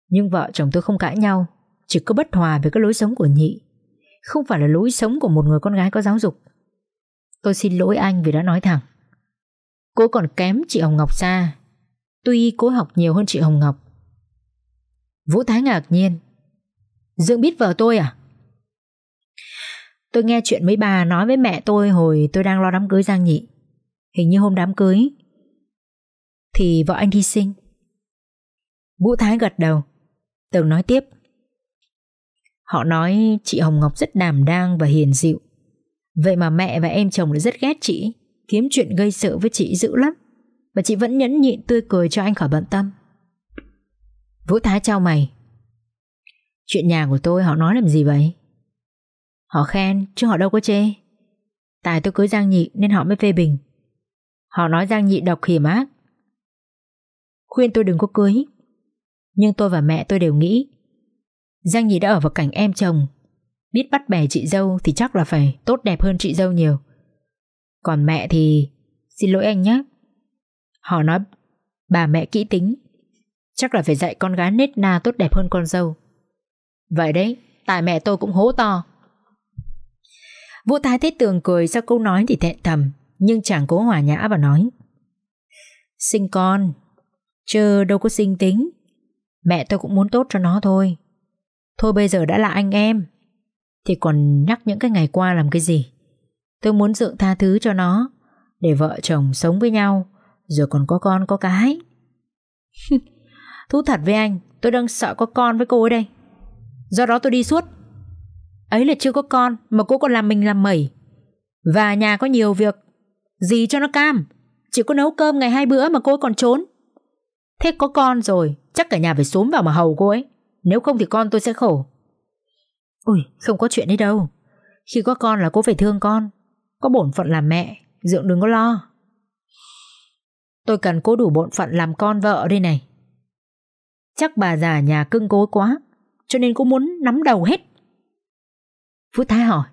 Nhưng vợ chồng tôi không cãi nhau Chỉ có bất hòa về cái lối sống của nhị Không phải là lối sống của một người con gái có giáo dục Tôi xin lỗi anh vì đã nói thẳng. Cô còn kém chị Hồng Ngọc xa. Tuy cô học nhiều hơn chị Hồng Ngọc. Vũ Thái ngạc nhiên. Dương biết vợ tôi à? Tôi nghe chuyện mấy bà nói với mẹ tôi hồi tôi đang lo đám cưới Giang Nhị. Hình như hôm đám cưới thì vợ anh đi sinh. Vũ Thái gật đầu. Tường nói tiếp. Họ nói chị Hồng Ngọc rất đàm đang và hiền dịu. Vậy mà mẹ và em chồng lại rất ghét chị Kiếm chuyện gây sự với chị dữ lắm Và chị vẫn nhẫn nhịn tươi cười cho anh khỏi bận tâm Vũ Thái trao mày Chuyện nhà của tôi họ nói làm gì vậy Họ khen chứ họ đâu có chê Tại tôi cưới Giang Nhị nên họ mới phê bình Họ nói Giang Nhị độc hiểm ác Khuyên tôi đừng có cưới Nhưng tôi và mẹ tôi đều nghĩ Giang Nhị đã ở vào cảnh em chồng Biết bắt bè chị dâu thì chắc là phải tốt đẹp hơn chị dâu nhiều Còn mẹ thì Xin lỗi anh nhé Họ nói bà mẹ kỹ tính Chắc là phải dạy con gái nết na tốt đẹp hơn con dâu Vậy đấy Tại mẹ tôi cũng hố to Vũ Thái thấy Tường cười Sau câu nói thì thẹn thầm Nhưng chẳng cố hòa nhã và nói Sinh con Chứ đâu có sinh tính Mẹ tôi cũng muốn tốt cho nó thôi Thôi bây giờ đã là anh em thì còn nhắc những cái ngày qua làm cái gì Tôi muốn dựng tha thứ cho nó Để vợ chồng sống với nhau Rồi còn có con có cái Thú thật với anh Tôi đang sợ có con với cô ấy đây Do đó tôi đi suốt Ấy là chưa có con Mà cô còn làm mình làm mẩy Và nhà có nhiều việc Gì cho nó cam Chỉ có nấu cơm ngày hai bữa mà cô còn trốn Thế có con rồi Chắc cả nhà phải xuống vào mà hầu cô ấy Nếu không thì con tôi sẽ khổ Ôi không có chuyện đấy đâu Khi có con là cô phải thương con Có bổn phận làm mẹ Dượng đừng có lo Tôi cần cô đủ bổn phận làm con vợ đây này Chắc bà già nhà cưng cố quá Cho nên cô muốn nắm đầu hết Phú Thái hỏi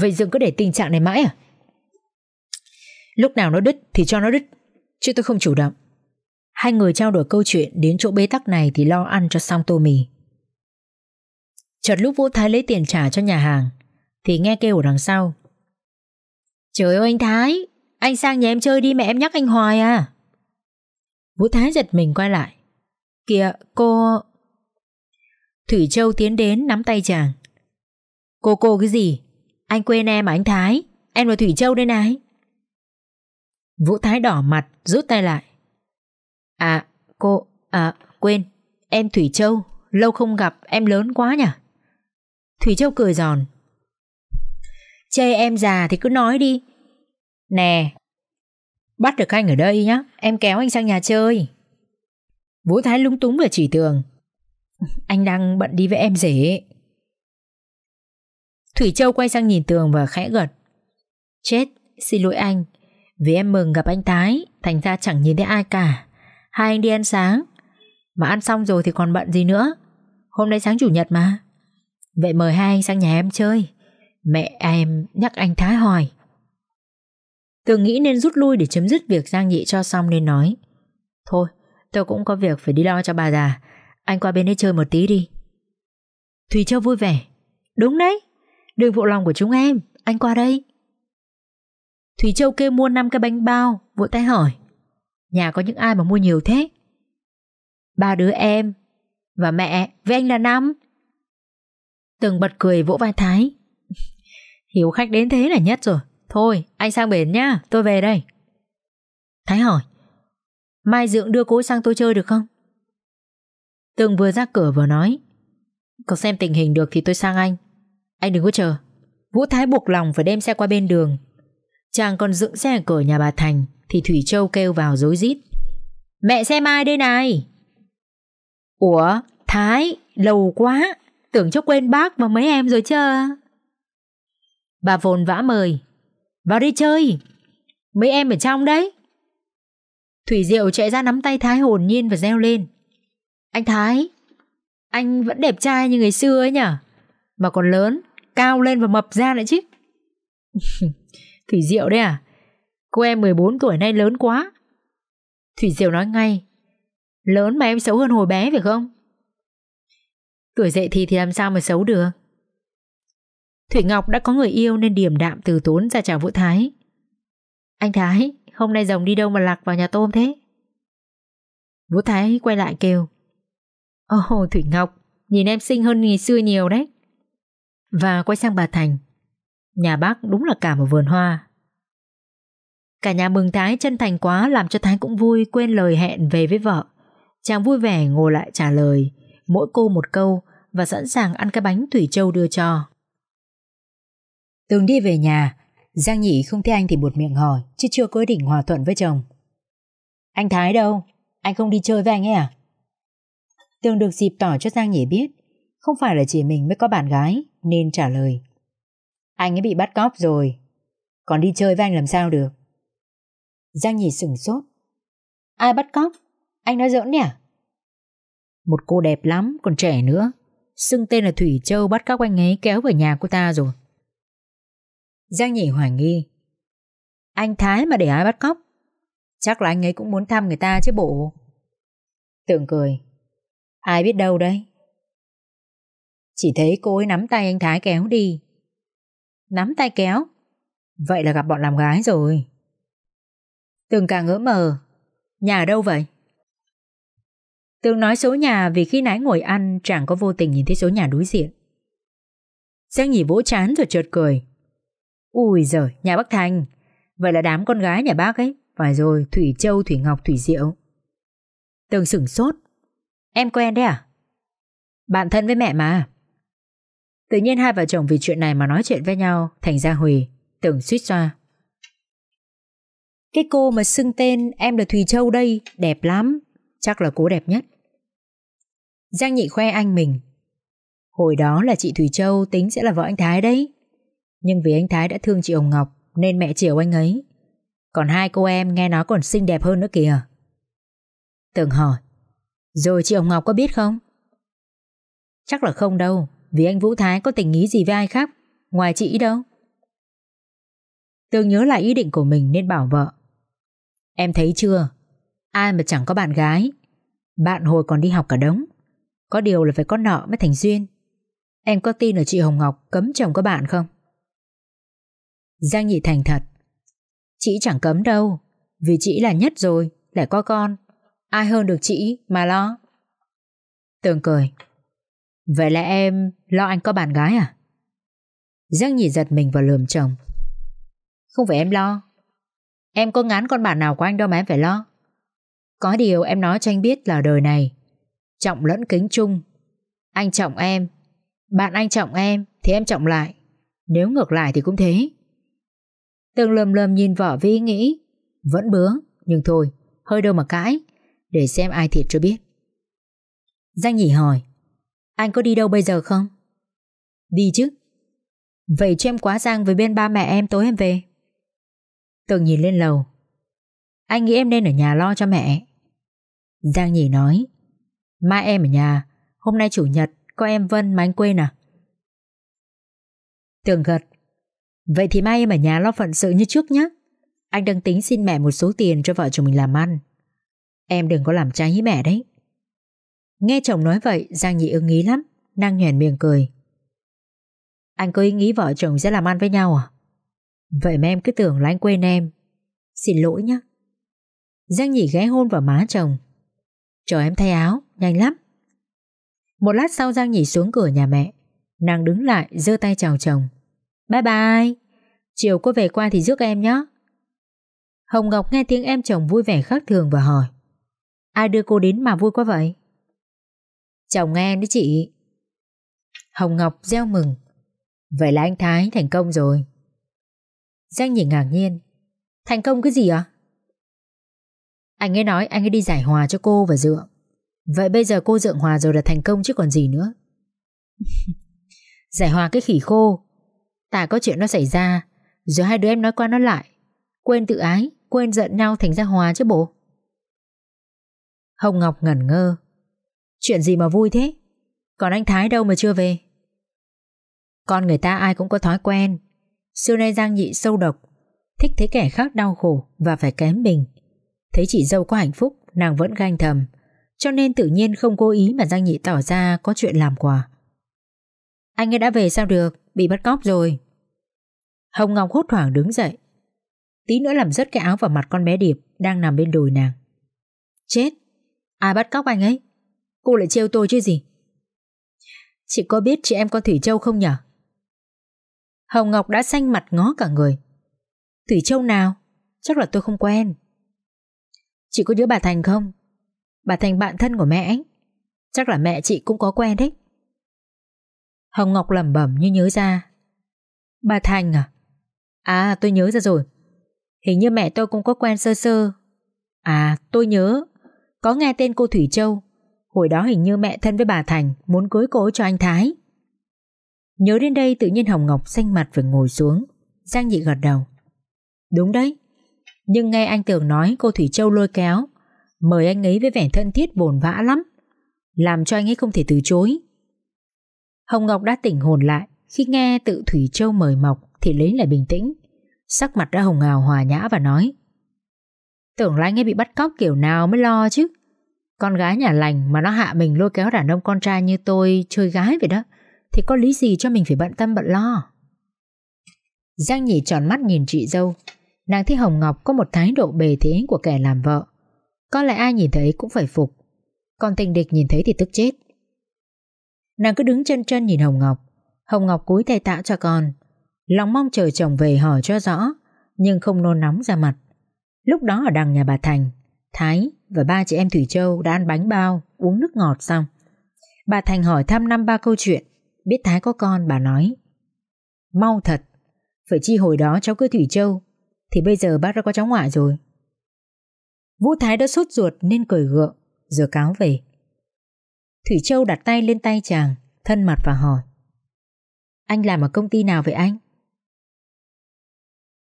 Vậy Dương cứ để tình trạng này mãi à Lúc nào nó đứt thì cho nó đứt Chứ tôi không chủ động Hai người trao đổi câu chuyện đến chỗ bế tắc này thì lo ăn cho xong tô mì Chợt lúc Vũ Thái lấy tiền trả cho nhà hàng Thì nghe kêu ở đằng sau Trời ơi anh Thái Anh sang nhà em chơi đi mẹ em nhắc anh hoài à Vũ Thái giật mình quay lại Kìa cô Thủy Châu tiến đến nắm tay chàng Cô cô cái gì Anh quên em mà anh Thái Em là Thủy Châu đây này Vũ Thái đỏ mặt rút tay lại À cô À quên Em Thủy Châu Lâu không gặp em lớn quá nhỉ Thủy Châu cười giòn. Chê em già thì cứ nói đi. Nè, bắt được anh ở đây nhá, em kéo anh sang nhà chơi. Vũ Thái lúng túng vừa chỉ tường. Anh đang bận đi với em rể. Thủy Châu quay sang nhìn tường và khẽ gật. Chết, xin lỗi anh. Vì em mừng gặp anh Thái, thành ra chẳng nhìn thấy ai cả. Hai anh đi ăn sáng. Mà ăn xong rồi thì còn bận gì nữa. Hôm nay sáng chủ nhật mà. Vậy mời hai anh sang nhà em chơi Mẹ em nhắc anh Thái hỏi Tường nghĩ nên rút lui để chấm dứt việc Giang Nhị cho xong nên nói Thôi tôi cũng có việc phải đi lo cho bà già Anh qua bên ấy chơi một tí đi Thùy Châu vui vẻ Đúng đấy Đường phụ lòng của chúng em Anh qua đây Thùy Châu kêu mua 5 cái bánh bao Vội tay hỏi Nhà có những ai mà mua nhiều thế Ba đứa em Và mẹ Với anh là năm Tường bật cười vỗ vai Thái hiểu khách đến thế là nhất rồi Thôi anh sang bển nhá Tôi về đây Thái hỏi Mai Dượng đưa cô sang tôi chơi được không Tường vừa ra cửa vừa nói có xem tình hình được thì tôi sang anh Anh đừng có chờ Vũ Thái buộc lòng phải đem xe qua bên đường Chàng còn dựng xe ở cửa nhà bà Thành Thì Thủy Châu kêu vào dối rít Mẹ xe Mai đây này Ủa Thái lâu quá tưởng cho quên bác và mấy em rồi chứ. Bà vồn vã mời. Vào đi chơi. Mấy em ở trong đấy. Thủy Diệu chạy ra nắm tay Thái hồn nhiên và reo lên. Anh Thái, anh vẫn đẹp trai như ngày xưa ấy nhở? Mà còn lớn, cao lên và mập ra nữa chứ. Thủy Diệu đấy à? Cô em 14 tuổi nay lớn quá. Thủy Diệu nói ngay. Lớn mà em xấu hơn hồi bé phải không? Tuổi dậy thì thì làm sao mà xấu được Thủy Ngọc đã có người yêu Nên điềm đạm từ tốn ra chào Vũ Thái Anh Thái Hôm nay rồng đi đâu mà lạc vào nhà tôm thế Vũ Thái quay lại kêu Ồ oh, Thủy Ngọc Nhìn em xinh hơn ngày xưa nhiều đấy Và quay sang bà Thành Nhà bác đúng là cả một vườn hoa Cả nhà mừng Thái chân thành quá làm cho Thái cũng vui quên lời hẹn về với vợ. Chàng vui vẻ ngồi lại trả lời, mỗi cô một câu, và sẵn sàng ăn cái bánh Thủy Châu đưa cho. Tường đi về nhà, Giang Nhị không thấy anh thì buột miệng hỏi, chứ chưa có định hòa thuận với chồng. Anh Thái đâu? Anh không đi chơi với anh ấy à? Tường được dịp tỏ cho Giang Nhị biết, không phải là chỉ mình mới có bạn gái, nên trả lời. Anh ấy bị bắt cóc rồi, còn đi chơi với anh làm sao được? Giang Nhị sửng sốt. Ai bắt cóc? Anh nói giỡn nhỉ? À? Một cô đẹp lắm, còn trẻ nữa xưng tên là Thủy Châu bắt các anh ấy kéo về nhà cô ta rồi. Giang Nhị hoài nghi. Anh Thái mà để ai bắt cóc? Chắc là anh ấy cũng muốn thăm người ta chứ bộ. Tưởng cười. Ai biết đâu đấy. Chỉ thấy cô ấy nắm tay anh Thái kéo đi. Nắm tay kéo? Vậy là gặp bọn làm gái rồi. tưởng càng ngỡ mờ. Nhà ở đâu vậy? Tường nói số nhà vì khi nãy ngồi ăn chẳng có vô tình nhìn thấy số nhà đối diện. Giang nhỉ vỗ chán rồi chợt cười. Ui giời, nhà Bắc Thành. Vậy là đám con gái nhà bác ấy. Phải rồi, Thủy Châu, Thủy Ngọc, Thủy Diệu. Tường sửng sốt. Em quen đấy à? Bạn thân với mẹ mà. Tự nhiên hai vợ chồng vì chuyện này mà nói chuyện với nhau, thành ra Hùy, Tường suýt xoa. Cái cô mà xưng tên em là Thùy Châu đây, đẹp lắm. Chắc là cố đẹp nhất Giang Nhị khoe anh mình Hồi đó là chị Thủy Châu tính sẽ là vợ anh Thái đấy Nhưng vì anh Thái đã thương chị Hồng Ngọc Nên mẹ chiều anh ấy Còn hai cô em nghe nói còn xinh đẹp hơn nữa kìa Tường hỏi Rồi chị Hồng Ngọc có biết không? Chắc là không đâu Vì anh Vũ Thái có tình ý gì với ai khác Ngoài chị đâu Tường nhớ lại ý định của mình nên bảo vợ Em thấy chưa Ai mà chẳng có bạn gái Bạn hồi còn đi học cả đống Có điều là phải có nợ mới thành duyên Em có tin ở chị Hồng Ngọc cấm chồng có bạn không? Giang Nhị thành thật Chị chẳng cấm đâu Vì chị là nhất rồi Lại có con Ai hơn được chị mà lo Tường cười Vậy là em lo anh có bạn gái à? Giang Nhị giật mình và lườm chồng Không phải em lo Em có ngán con bạn nào của anh đâu mà em phải lo có điều em nói cho anh biết là đời này Trọng lẫn kính chung Anh trọng em Bạn anh trọng em thì em trọng lại Nếu ngược lại thì cũng thế tường lầm lầm nhìn vợ vi nghĩ Vẫn bướng Nhưng thôi hơi đâu mà cãi Để xem ai thiệt cho biết Danh nhỉ hỏi Anh có đi đâu bây giờ không Đi chứ Vậy cho em quá giang với bên ba mẹ em tối em về Tường nhìn lên lầu Anh nghĩ em nên ở nhà lo cho mẹ Giang Nhì nói Mai em ở nhà Hôm nay chủ nhật có em Vân mà anh quên à Tường gật Vậy thì mai em ở nhà lo phận sự như trước nhé Anh đang tính xin mẹ một số tiền cho vợ chồng mình làm ăn Em đừng có làm trái với mẹ đấy Nghe chồng nói vậy Giang Nhị ưng ý lắm năng nhoẻn miệng cười Anh có ý nghĩ vợ chồng sẽ làm ăn với nhau à Vậy mà em cứ tưởng là anh quên em Xin lỗi nhé Giang Nhị ghé hôn vào má chồng Chờ em thay áo, nhanh lắm Một lát sau Giang nhỉ xuống cửa nhà mẹ Nàng đứng lại giơ tay chào chồng Bye bye Chiều cô về qua thì rước em nhé Hồng Ngọc nghe tiếng em chồng vui vẻ khác thường và hỏi Ai đưa cô đến mà vui quá vậy? Chồng nghe đấy chị Hồng Ngọc gieo mừng Vậy là anh Thái thành công rồi Giang nhỉ ngạc nhiên Thành công cái gì ạ? À? Anh ấy nói anh ấy đi giải hòa cho cô và Dượng Vậy bây giờ cô Dượng hòa rồi là thành công chứ còn gì nữa Giải hòa cái khỉ khô Tại có chuyện nó xảy ra Rồi hai đứa em nói qua nói lại Quên tự ái Quên giận nhau thành ra hòa chứ bộ Hồng Ngọc ngẩn ngơ Chuyện gì mà vui thế Còn anh Thái đâu mà chưa về Con người ta ai cũng có thói quen Xưa nay Giang Nhị sâu độc Thích thấy kẻ khác đau khổ Và phải kém mình Thấy chị dâu có hạnh phúc, nàng vẫn ganh thầm, cho nên tự nhiên không cố ý mà Giang Nhị tỏ ra có chuyện làm quà. Anh ấy đã về sao được, bị bắt cóc rồi. Hồng Ngọc hốt hoảng đứng dậy. Tí nữa làm rớt cái áo vào mặt con bé Điệp đang nằm bên đùi nàng. Chết, ai bắt cóc anh ấy? Cô lại trêu tôi chứ gì? Chị có biết chị em con Thủy Châu không nhở? Hồng Ngọc đã xanh mặt ngó cả người. Thủy Châu nào? Chắc là tôi không quen. Chị có nhớ bà Thành không? Bà Thành bạn thân của mẹ ấy. Chắc là mẹ chị cũng có quen đấy. Hồng Ngọc lẩm bẩm như nhớ ra. Bà Thành à? À tôi nhớ ra rồi. Hình như mẹ tôi cũng có quen sơ sơ. À tôi nhớ. Có nghe tên cô Thủy Châu. Hồi đó hình như mẹ thân với bà Thành muốn cưới cô cho anh Thái. Nhớ đến đây tự nhiên Hồng Ngọc xanh mặt phải ngồi xuống. Giang nhị gật đầu. Đúng đấy, nhưng nghe anh Tường nói cô Thủy Châu lôi kéo, mời anh ấy với vẻ thân thiết bồn vã lắm, làm cho anh ấy không thể từ chối. Hồng Ngọc đã tỉnh hồn lại khi nghe tự Thủy Châu mời mọc thì lấy lại bình tĩnh, sắc mặt đã hồng hào hòa nhã và nói Tưởng là anh ấy bị bắt cóc kiểu nào mới lo chứ Con gái nhà lành mà nó hạ mình lôi kéo đàn ông con trai như tôi chơi gái vậy đó Thì có lý gì cho mình phải bận tâm bận lo Giang nhỉ tròn mắt nhìn chị dâu Nàng thấy Hồng Ngọc có một thái độ bề thế của kẻ làm vợ Có lẽ ai nhìn thấy cũng phải phục Còn tình địch nhìn thấy thì tức chết Nàng cứ đứng chân chân nhìn Hồng Ngọc Hồng Ngọc cúi tay tạ cho con Lòng mong chờ chồng về hỏi cho rõ Nhưng không nôn nóng ra mặt Lúc đó ở đằng nhà bà Thành Thái và ba chị em Thủy Châu đã ăn bánh bao Uống nước ngọt xong Bà Thành hỏi thăm năm ba câu chuyện Biết Thái có con bà nói Mau thật Phải chi hồi đó cháu cưới Thủy Châu thì bây giờ bác đã có cháu ngoại rồi Vũ Thái đã sốt ruột nên cười gượng Rồi cáo về Thủy Châu đặt tay lên tay chàng Thân mặt và hỏi Anh làm ở công ty nào vậy anh?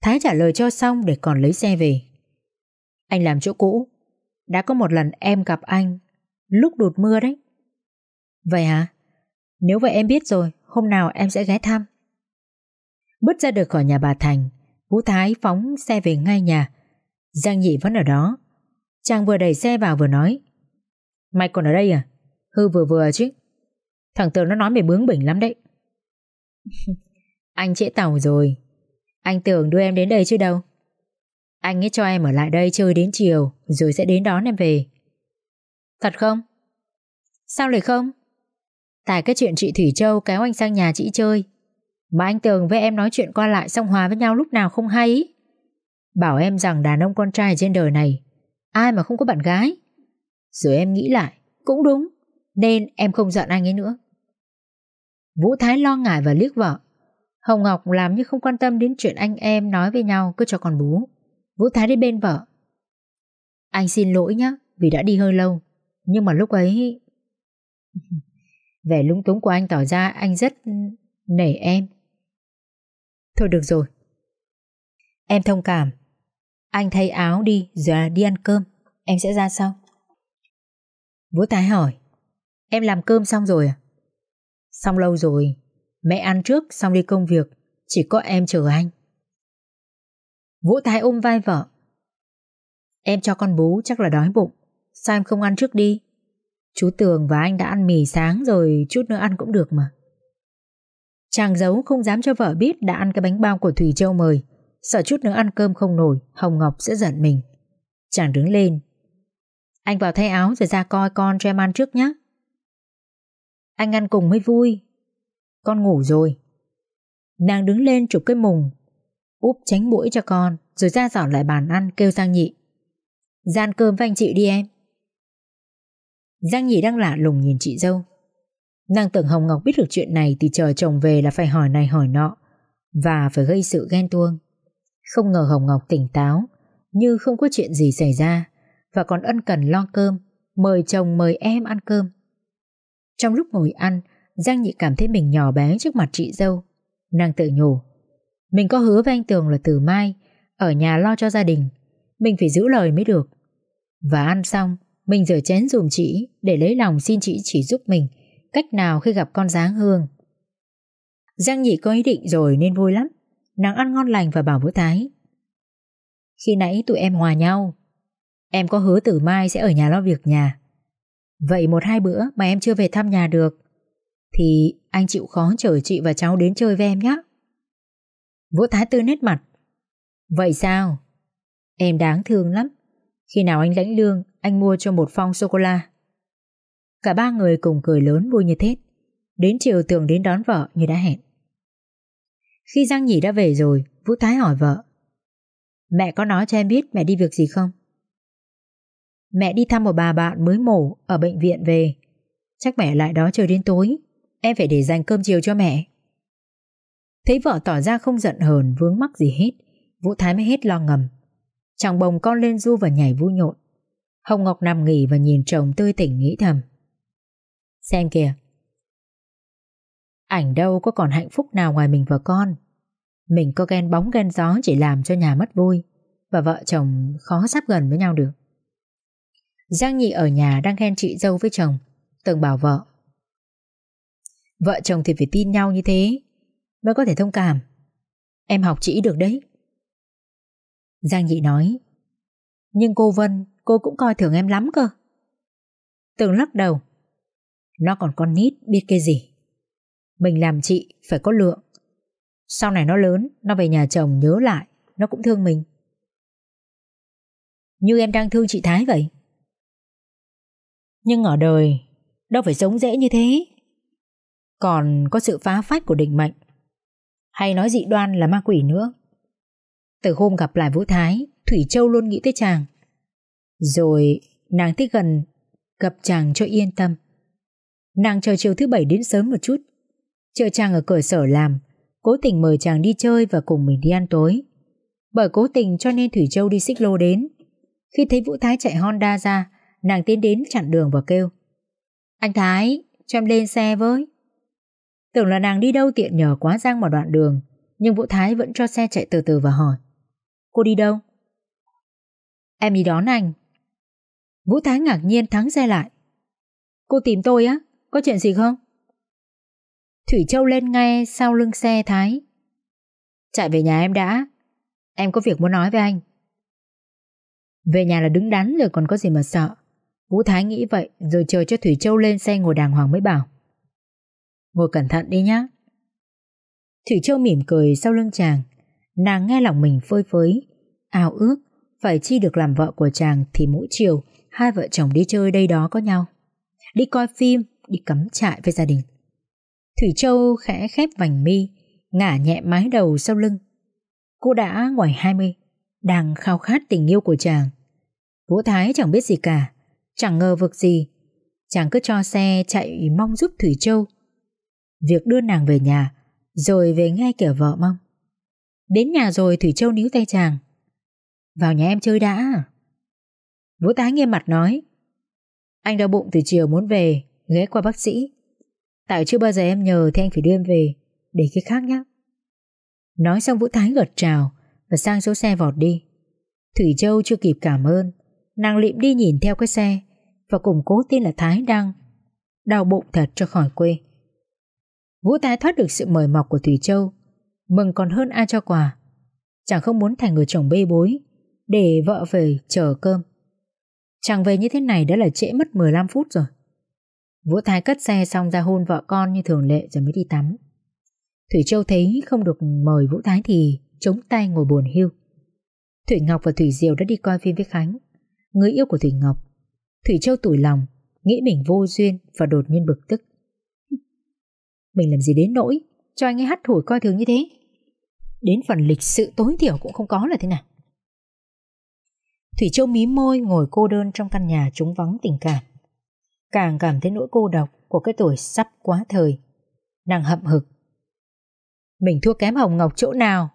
Thái trả lời cho xong để còn lấy xe về Anh làm chỗ cũ Đã có một lần em gặp anh Lúc đột mưa đấy Vậy hả? Nếu vậy em biết rồi Hôm nào em sẽ ghé thăm Bước ra được khỏi nhà bà Thành Vũ Thái phóng xe về ngay nhà Giang nhị vẫn ở đó Chàng vừa đẩy xe vào vừa nói Mày còn ở đây à Hư vừa vừa chứ Thằng Tường nó nói mày bướng bỉnh lắm đấy Anh trễ tàu rồi Anh tưởng đưa em đến đây chứ đâu Anh ấy cho em ở lại đây chơi đến chiều Rồi sẽ đến đón em về Thật không Sao lại không Tại cái chuyện chị Thủy Châu kéo anh sang nhà chị chơi mà anh Tường với em nói chuyện qua lại xong hòa với nhau lúc nào không hay Bảo em rằng đàn ông con trai trên đời này Ai mà không có bạn gái Rồi em nghĩ lại Cũng đúng Nên em không giận anh ấy nữa Vũ Thái lo ngại và liếc vợ Hồng Ngọc làm như không quan tâm đến chuyện anh em nói với nhau cứ cho con bú. Vũ Thái đi bên vợ. Anh xin lỗi nhé vì đã đi hơi lâu. Nhưng mà lúc ấy... Vẻ lúng túng của anh tỏ ra anh rất nể em. Thôi được rồi. Em thông cảm. Anh thay áo đi rồi đi ăn cơm. Em sẽ ra sau. Vũ tài hỏi. Em làm cơm xong rồi à? Xong lâu rồi. Mẹ ăn trước xong đi công việc. Chỉ có em chờ anh. Vũ tài ôm vai vợ. Em cho con bú chắc là đói bụng. Sao em không ăn trước đi? Chú Tường và anh đã ăn mì sáng rồi chút nữa ăn cũng được mà. Chàng giấu không dám cho vợ biết đã ăn cái bánh bao của thủy Châu mời, sợ chút nữa ăn cơm không nổi, Hồng Ngọc sẽ giận mình. Chàng đứng lên. Anh vào thay áo rồi ra coi con cho em ăn trước nhé. Anh ăn cùng mới vui. Con ngủ rồi. Nàng đứng lên chụp cái mùng, úp tránh mũi cho con, rồi ra dọn lại bàn ăn kêu Giang Nhị. Gian cơm với anh chị đi em. Giang Nhị đang lạ lùng nhìn chị dâu. Nàng tưởng Hồng Ngọc biết được chuyện này thì chờ chồng về là phải hỏi này hỏi nọ và phải gây sự ghen tuông. Không ngờ Hồng Ngọc tỉnh táo như không có chuyện gì xảy ra và còn ân cần lo cơm mời chồng mời em ăn cơm. Trong lúc ngồi ăn Giang Nhị cảm thấy mình nhỏ bé trước mặt chị dâu. Nàng tự nhủ Mình có hứa với anh Tường là từ mai ở nhà lo cho gia đình mình phải giữ lời mới được. Và ăn xong mình rửa chén dùm chị để lấy lòng xin chị chỉ giúp mình cách nào khi gặp con dáng hương. Giang nhị có ý định rồi nên vui lắm, nàng ăn ngon lành và bảo vũ Thái. Khi nãy tụi em hòa nhau, em có hứa từ mai sẽ ở nhà lo việc nhà. Vậy một hai bữa mà em chưa về thăm nhà được, thì anh chịu khó chở chị và cháu đến chơi với em nhé. Vũ Thái Tư nét mặt. Vậy sao? Em đáng thương lắm. Khi nào anh lãnh lương, anh mua cho một phong sô-cô-la. Cả ba người cùng cười lớn vui như thế Đến chiều Tường đến đón vợ như đã hẹn Khi Giang nhị đã về rồi Vũ Thái hỏi vợ Mẹ có nói cho em biết mẹ đi việc gì không? Mẹ đi thăm một bà bạn mới mổ Ở bệnh viện về Chắc mẹ lại đó chờ đến tối Em phải để dành cơm chiều cho mẹ Thấy vợ tỏ ra không giận hờn Vướng mắc gì hết Vũ Thái mới hết lo ngầm Chàng bồng con lên du và nhảy vui nhộn Hồng Ngọc nằm nghỉ và nhìn chồng tươi tỉnh nghĩ thầm Xem kìa. Ảnh đâu có còn hạnh phúc nào ngoài mình và con. Mình có ghen bóng ghen gió chỉ làm cho nhà mất vui và vợ chồng khó sắp gần với nhau được. Giang Nhị ở nhà đang ghen chị dâu với chồng, từng bảo vợ. Vợ chồng thì phải tin nhau như thế mới có thể thông cảm. Em học chị được đấy. Giang Nhị nói, nhưng cô Vân, cô cũng coi thường em lắm cơ. Tường lắc đầu, nó còn con nít biết cái gì Mình làm chị phải có lượng Sau này nó lớn Nó về nhà chồng nhớ lại Nó cũng thương mình Như em đang thương chị Thái vậy Nhưng ở đời Đâu phải sống dễ như thế Còn có sự phá phách của định mệnh Hay nói dị đoan là ma quỷ nữa Từ hôm gặp lại Vũ Thái Thủy Châu luôn nghĩ tới chàng Rồi nàng thích gần Gặp chàng cho yên tâm Nàng chờ chiều thứ bảy đến sớm một chút Chờ chàng ở cửa sở làm Cố tình mời chàng đi chơi và cùng mình đi ăn tối Bởi cố tình cho nên Thủy Châu đi xích lô đến Khi thấy Vũ Thái chạy Honda ra Nàng tiến đến chặn đường và kêu Anh Thái, cho em lên xe với Tưởng là nàng đi đâu tiện nhờ quá giang một đoạn đường Nhưng Vũ Thái vẫn cho xe chạy từ từ và hỏi Cô đi đâu? Em đi đón anh Vũ Thái ngạc nhiên thắng xe lại Cô tìm tôi á có chuyện gì không? Thủy Châu lên nghe sau lưng xe Thái. Chạy về nhà em đã. Em có việc muốn nói với anh. Về nhà là đứng đắn rồi còn có gì mà sợ. Vũ Thái nghĩ vậy rồi chờ cho Thủy Châu lên xe ngồi đàng hoàng mới bảo. Ngồi cẩn thận đi nhá. Thủy Châu mỉm cười sau lưng chàng. Nàng nghe lòng mình phơi phới, ao ước, phải chi được làm vợ của chàng thì mỗi chiều hai vợ chồng đi chơi đây đó có nhau. Đi coi phim, đi cấm trại với gia đình. Thủy Châu khẽ khép vành mi, ngả nhẹ mái đầu sau lưng. Cô đã ngoài 20, đang khao khát tình yêu của chàng. Vũ Thái chẳng biết gì cả, chẳng ngờ vực gì. Chàng cứ cho xe chạy mong giúp Thủy Châu. Việc đưa nàng về nhà, rồi về ngay kẻ vợ mong. Đến nhà rồi Thủy Châu níu tay chàng. Vào nhà em chơi đã Vũ Thái nghiêm mặt nói Anh đau bụng từ chiều muốn về ghé qua bác sĩ. Tại chưa bao giờ em nhờ thì anh phải đưa em về, để cái khác nhé. Nói xong Vũ Thái gật chào và sang số xe vọt đi. Thủy Châu chưa kịp cảm ơn, nàng lịm đi nhìn theo cái xe và củng cố tin là Thái đang đau bụng thật cho khỏi quê. Vũ Thái thoát được sự mời mọc của Thủy Châu, mừng còn hơn ai cho quà. Chàng không muốn thành người chồng bê bối, để vợ về chờ cơm. Chàng về như thế này đã là trễ mất 15 phút rồi. Vũ Thái cất xe xong ra hôn vợ con như thường lệ rồi mới đi tắm. Thủy Châu thấy không được mời Vũ Thái thì chống tay ngồi buồn hưu. Thủy Ngọc và Thủy Diều đã đi coi phim với Khánh, người yêu của Thủy Ngọc. Thủy Châu tủi lòng, nghĩ mình vô duyên và đột nhiên bực tức. Mình làm gì đến nỗi, cho anh ấy hắt hủi coi thường như thế. Đến phần lịch sự tối thiểu cũng không có là thế nào. Thủy Châu mí môi ngồi cô đơn trong căn nhà trống vắng tình cảm càng cảm thấy nỗi cô độc của cái tuổi sắp quá thời. Nàng hậm hực. Mình thua kém Hồng Ngọc chỗ nào?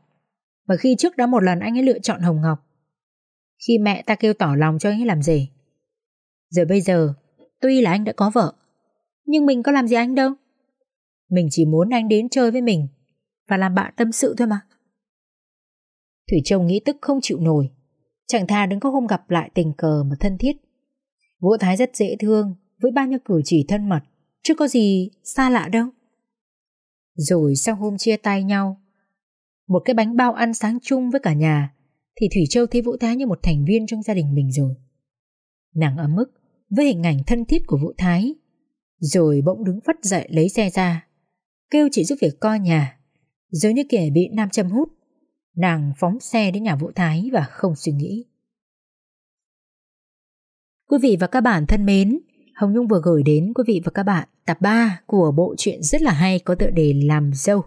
Mà khi trước đó một lần anh ấy lựa chọn Hồng Ngọc. Khi mẹ ta kêu tỏ lòng cho anh ấy làm gì? Giờ bây giờ, tuy là anh đã có vợ, nhưng mình có làm gì anh đâu. Mình chỉ muốn anh đến chơi với mình và làm bạn tâm sự thôi mà. Thủy Châu nghĩ tức không chịu nổi, chẳng thà đừng có hôm gặp lại tình cờ mà thân thiết. Vũ Thái rất dễ thương, với bao nhiêu cử chỉ thân mật, chứ có gì xa lạ đâu. Rồi sau hôm chia tay nhau, một cái bánh bao ăn sáng chung với cả nhà, thì Thủy Châu thấy Vũ Thái như một thành viên trong gia đình mình rồi. Nàng ấm ức với hình ảnh thân thiết của Vũ Thái, rồi bỗng đứng phất dậy lấy xe ra, kêu chị giúp việc coi nhà, giống như kẻ bị nam châm hút. Nàng phóng xe đến nhà Vũ Thái và không suy nghĩ. Quý vị và các bạn thân mến, Hồng Nhung vừa gửi đến quý vị và các bạn tập 3 của bộ truyện rất là hay có tựa đề Làm Dâu.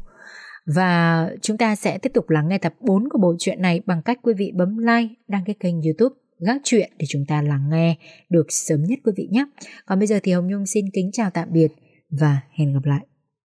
Và chúng ta sẽ tiếp tục lắng nghe tập 4 của bộ truyện này bằng cách quý vị bấm like, đăng ký kênh youtube gác chuyện để chúng ta lắng nghe được sớm nhất quý vị nhé. Còn bây giờ thì Hồng Nhung xin kính chào tạm biệt và hẹn gặp lại.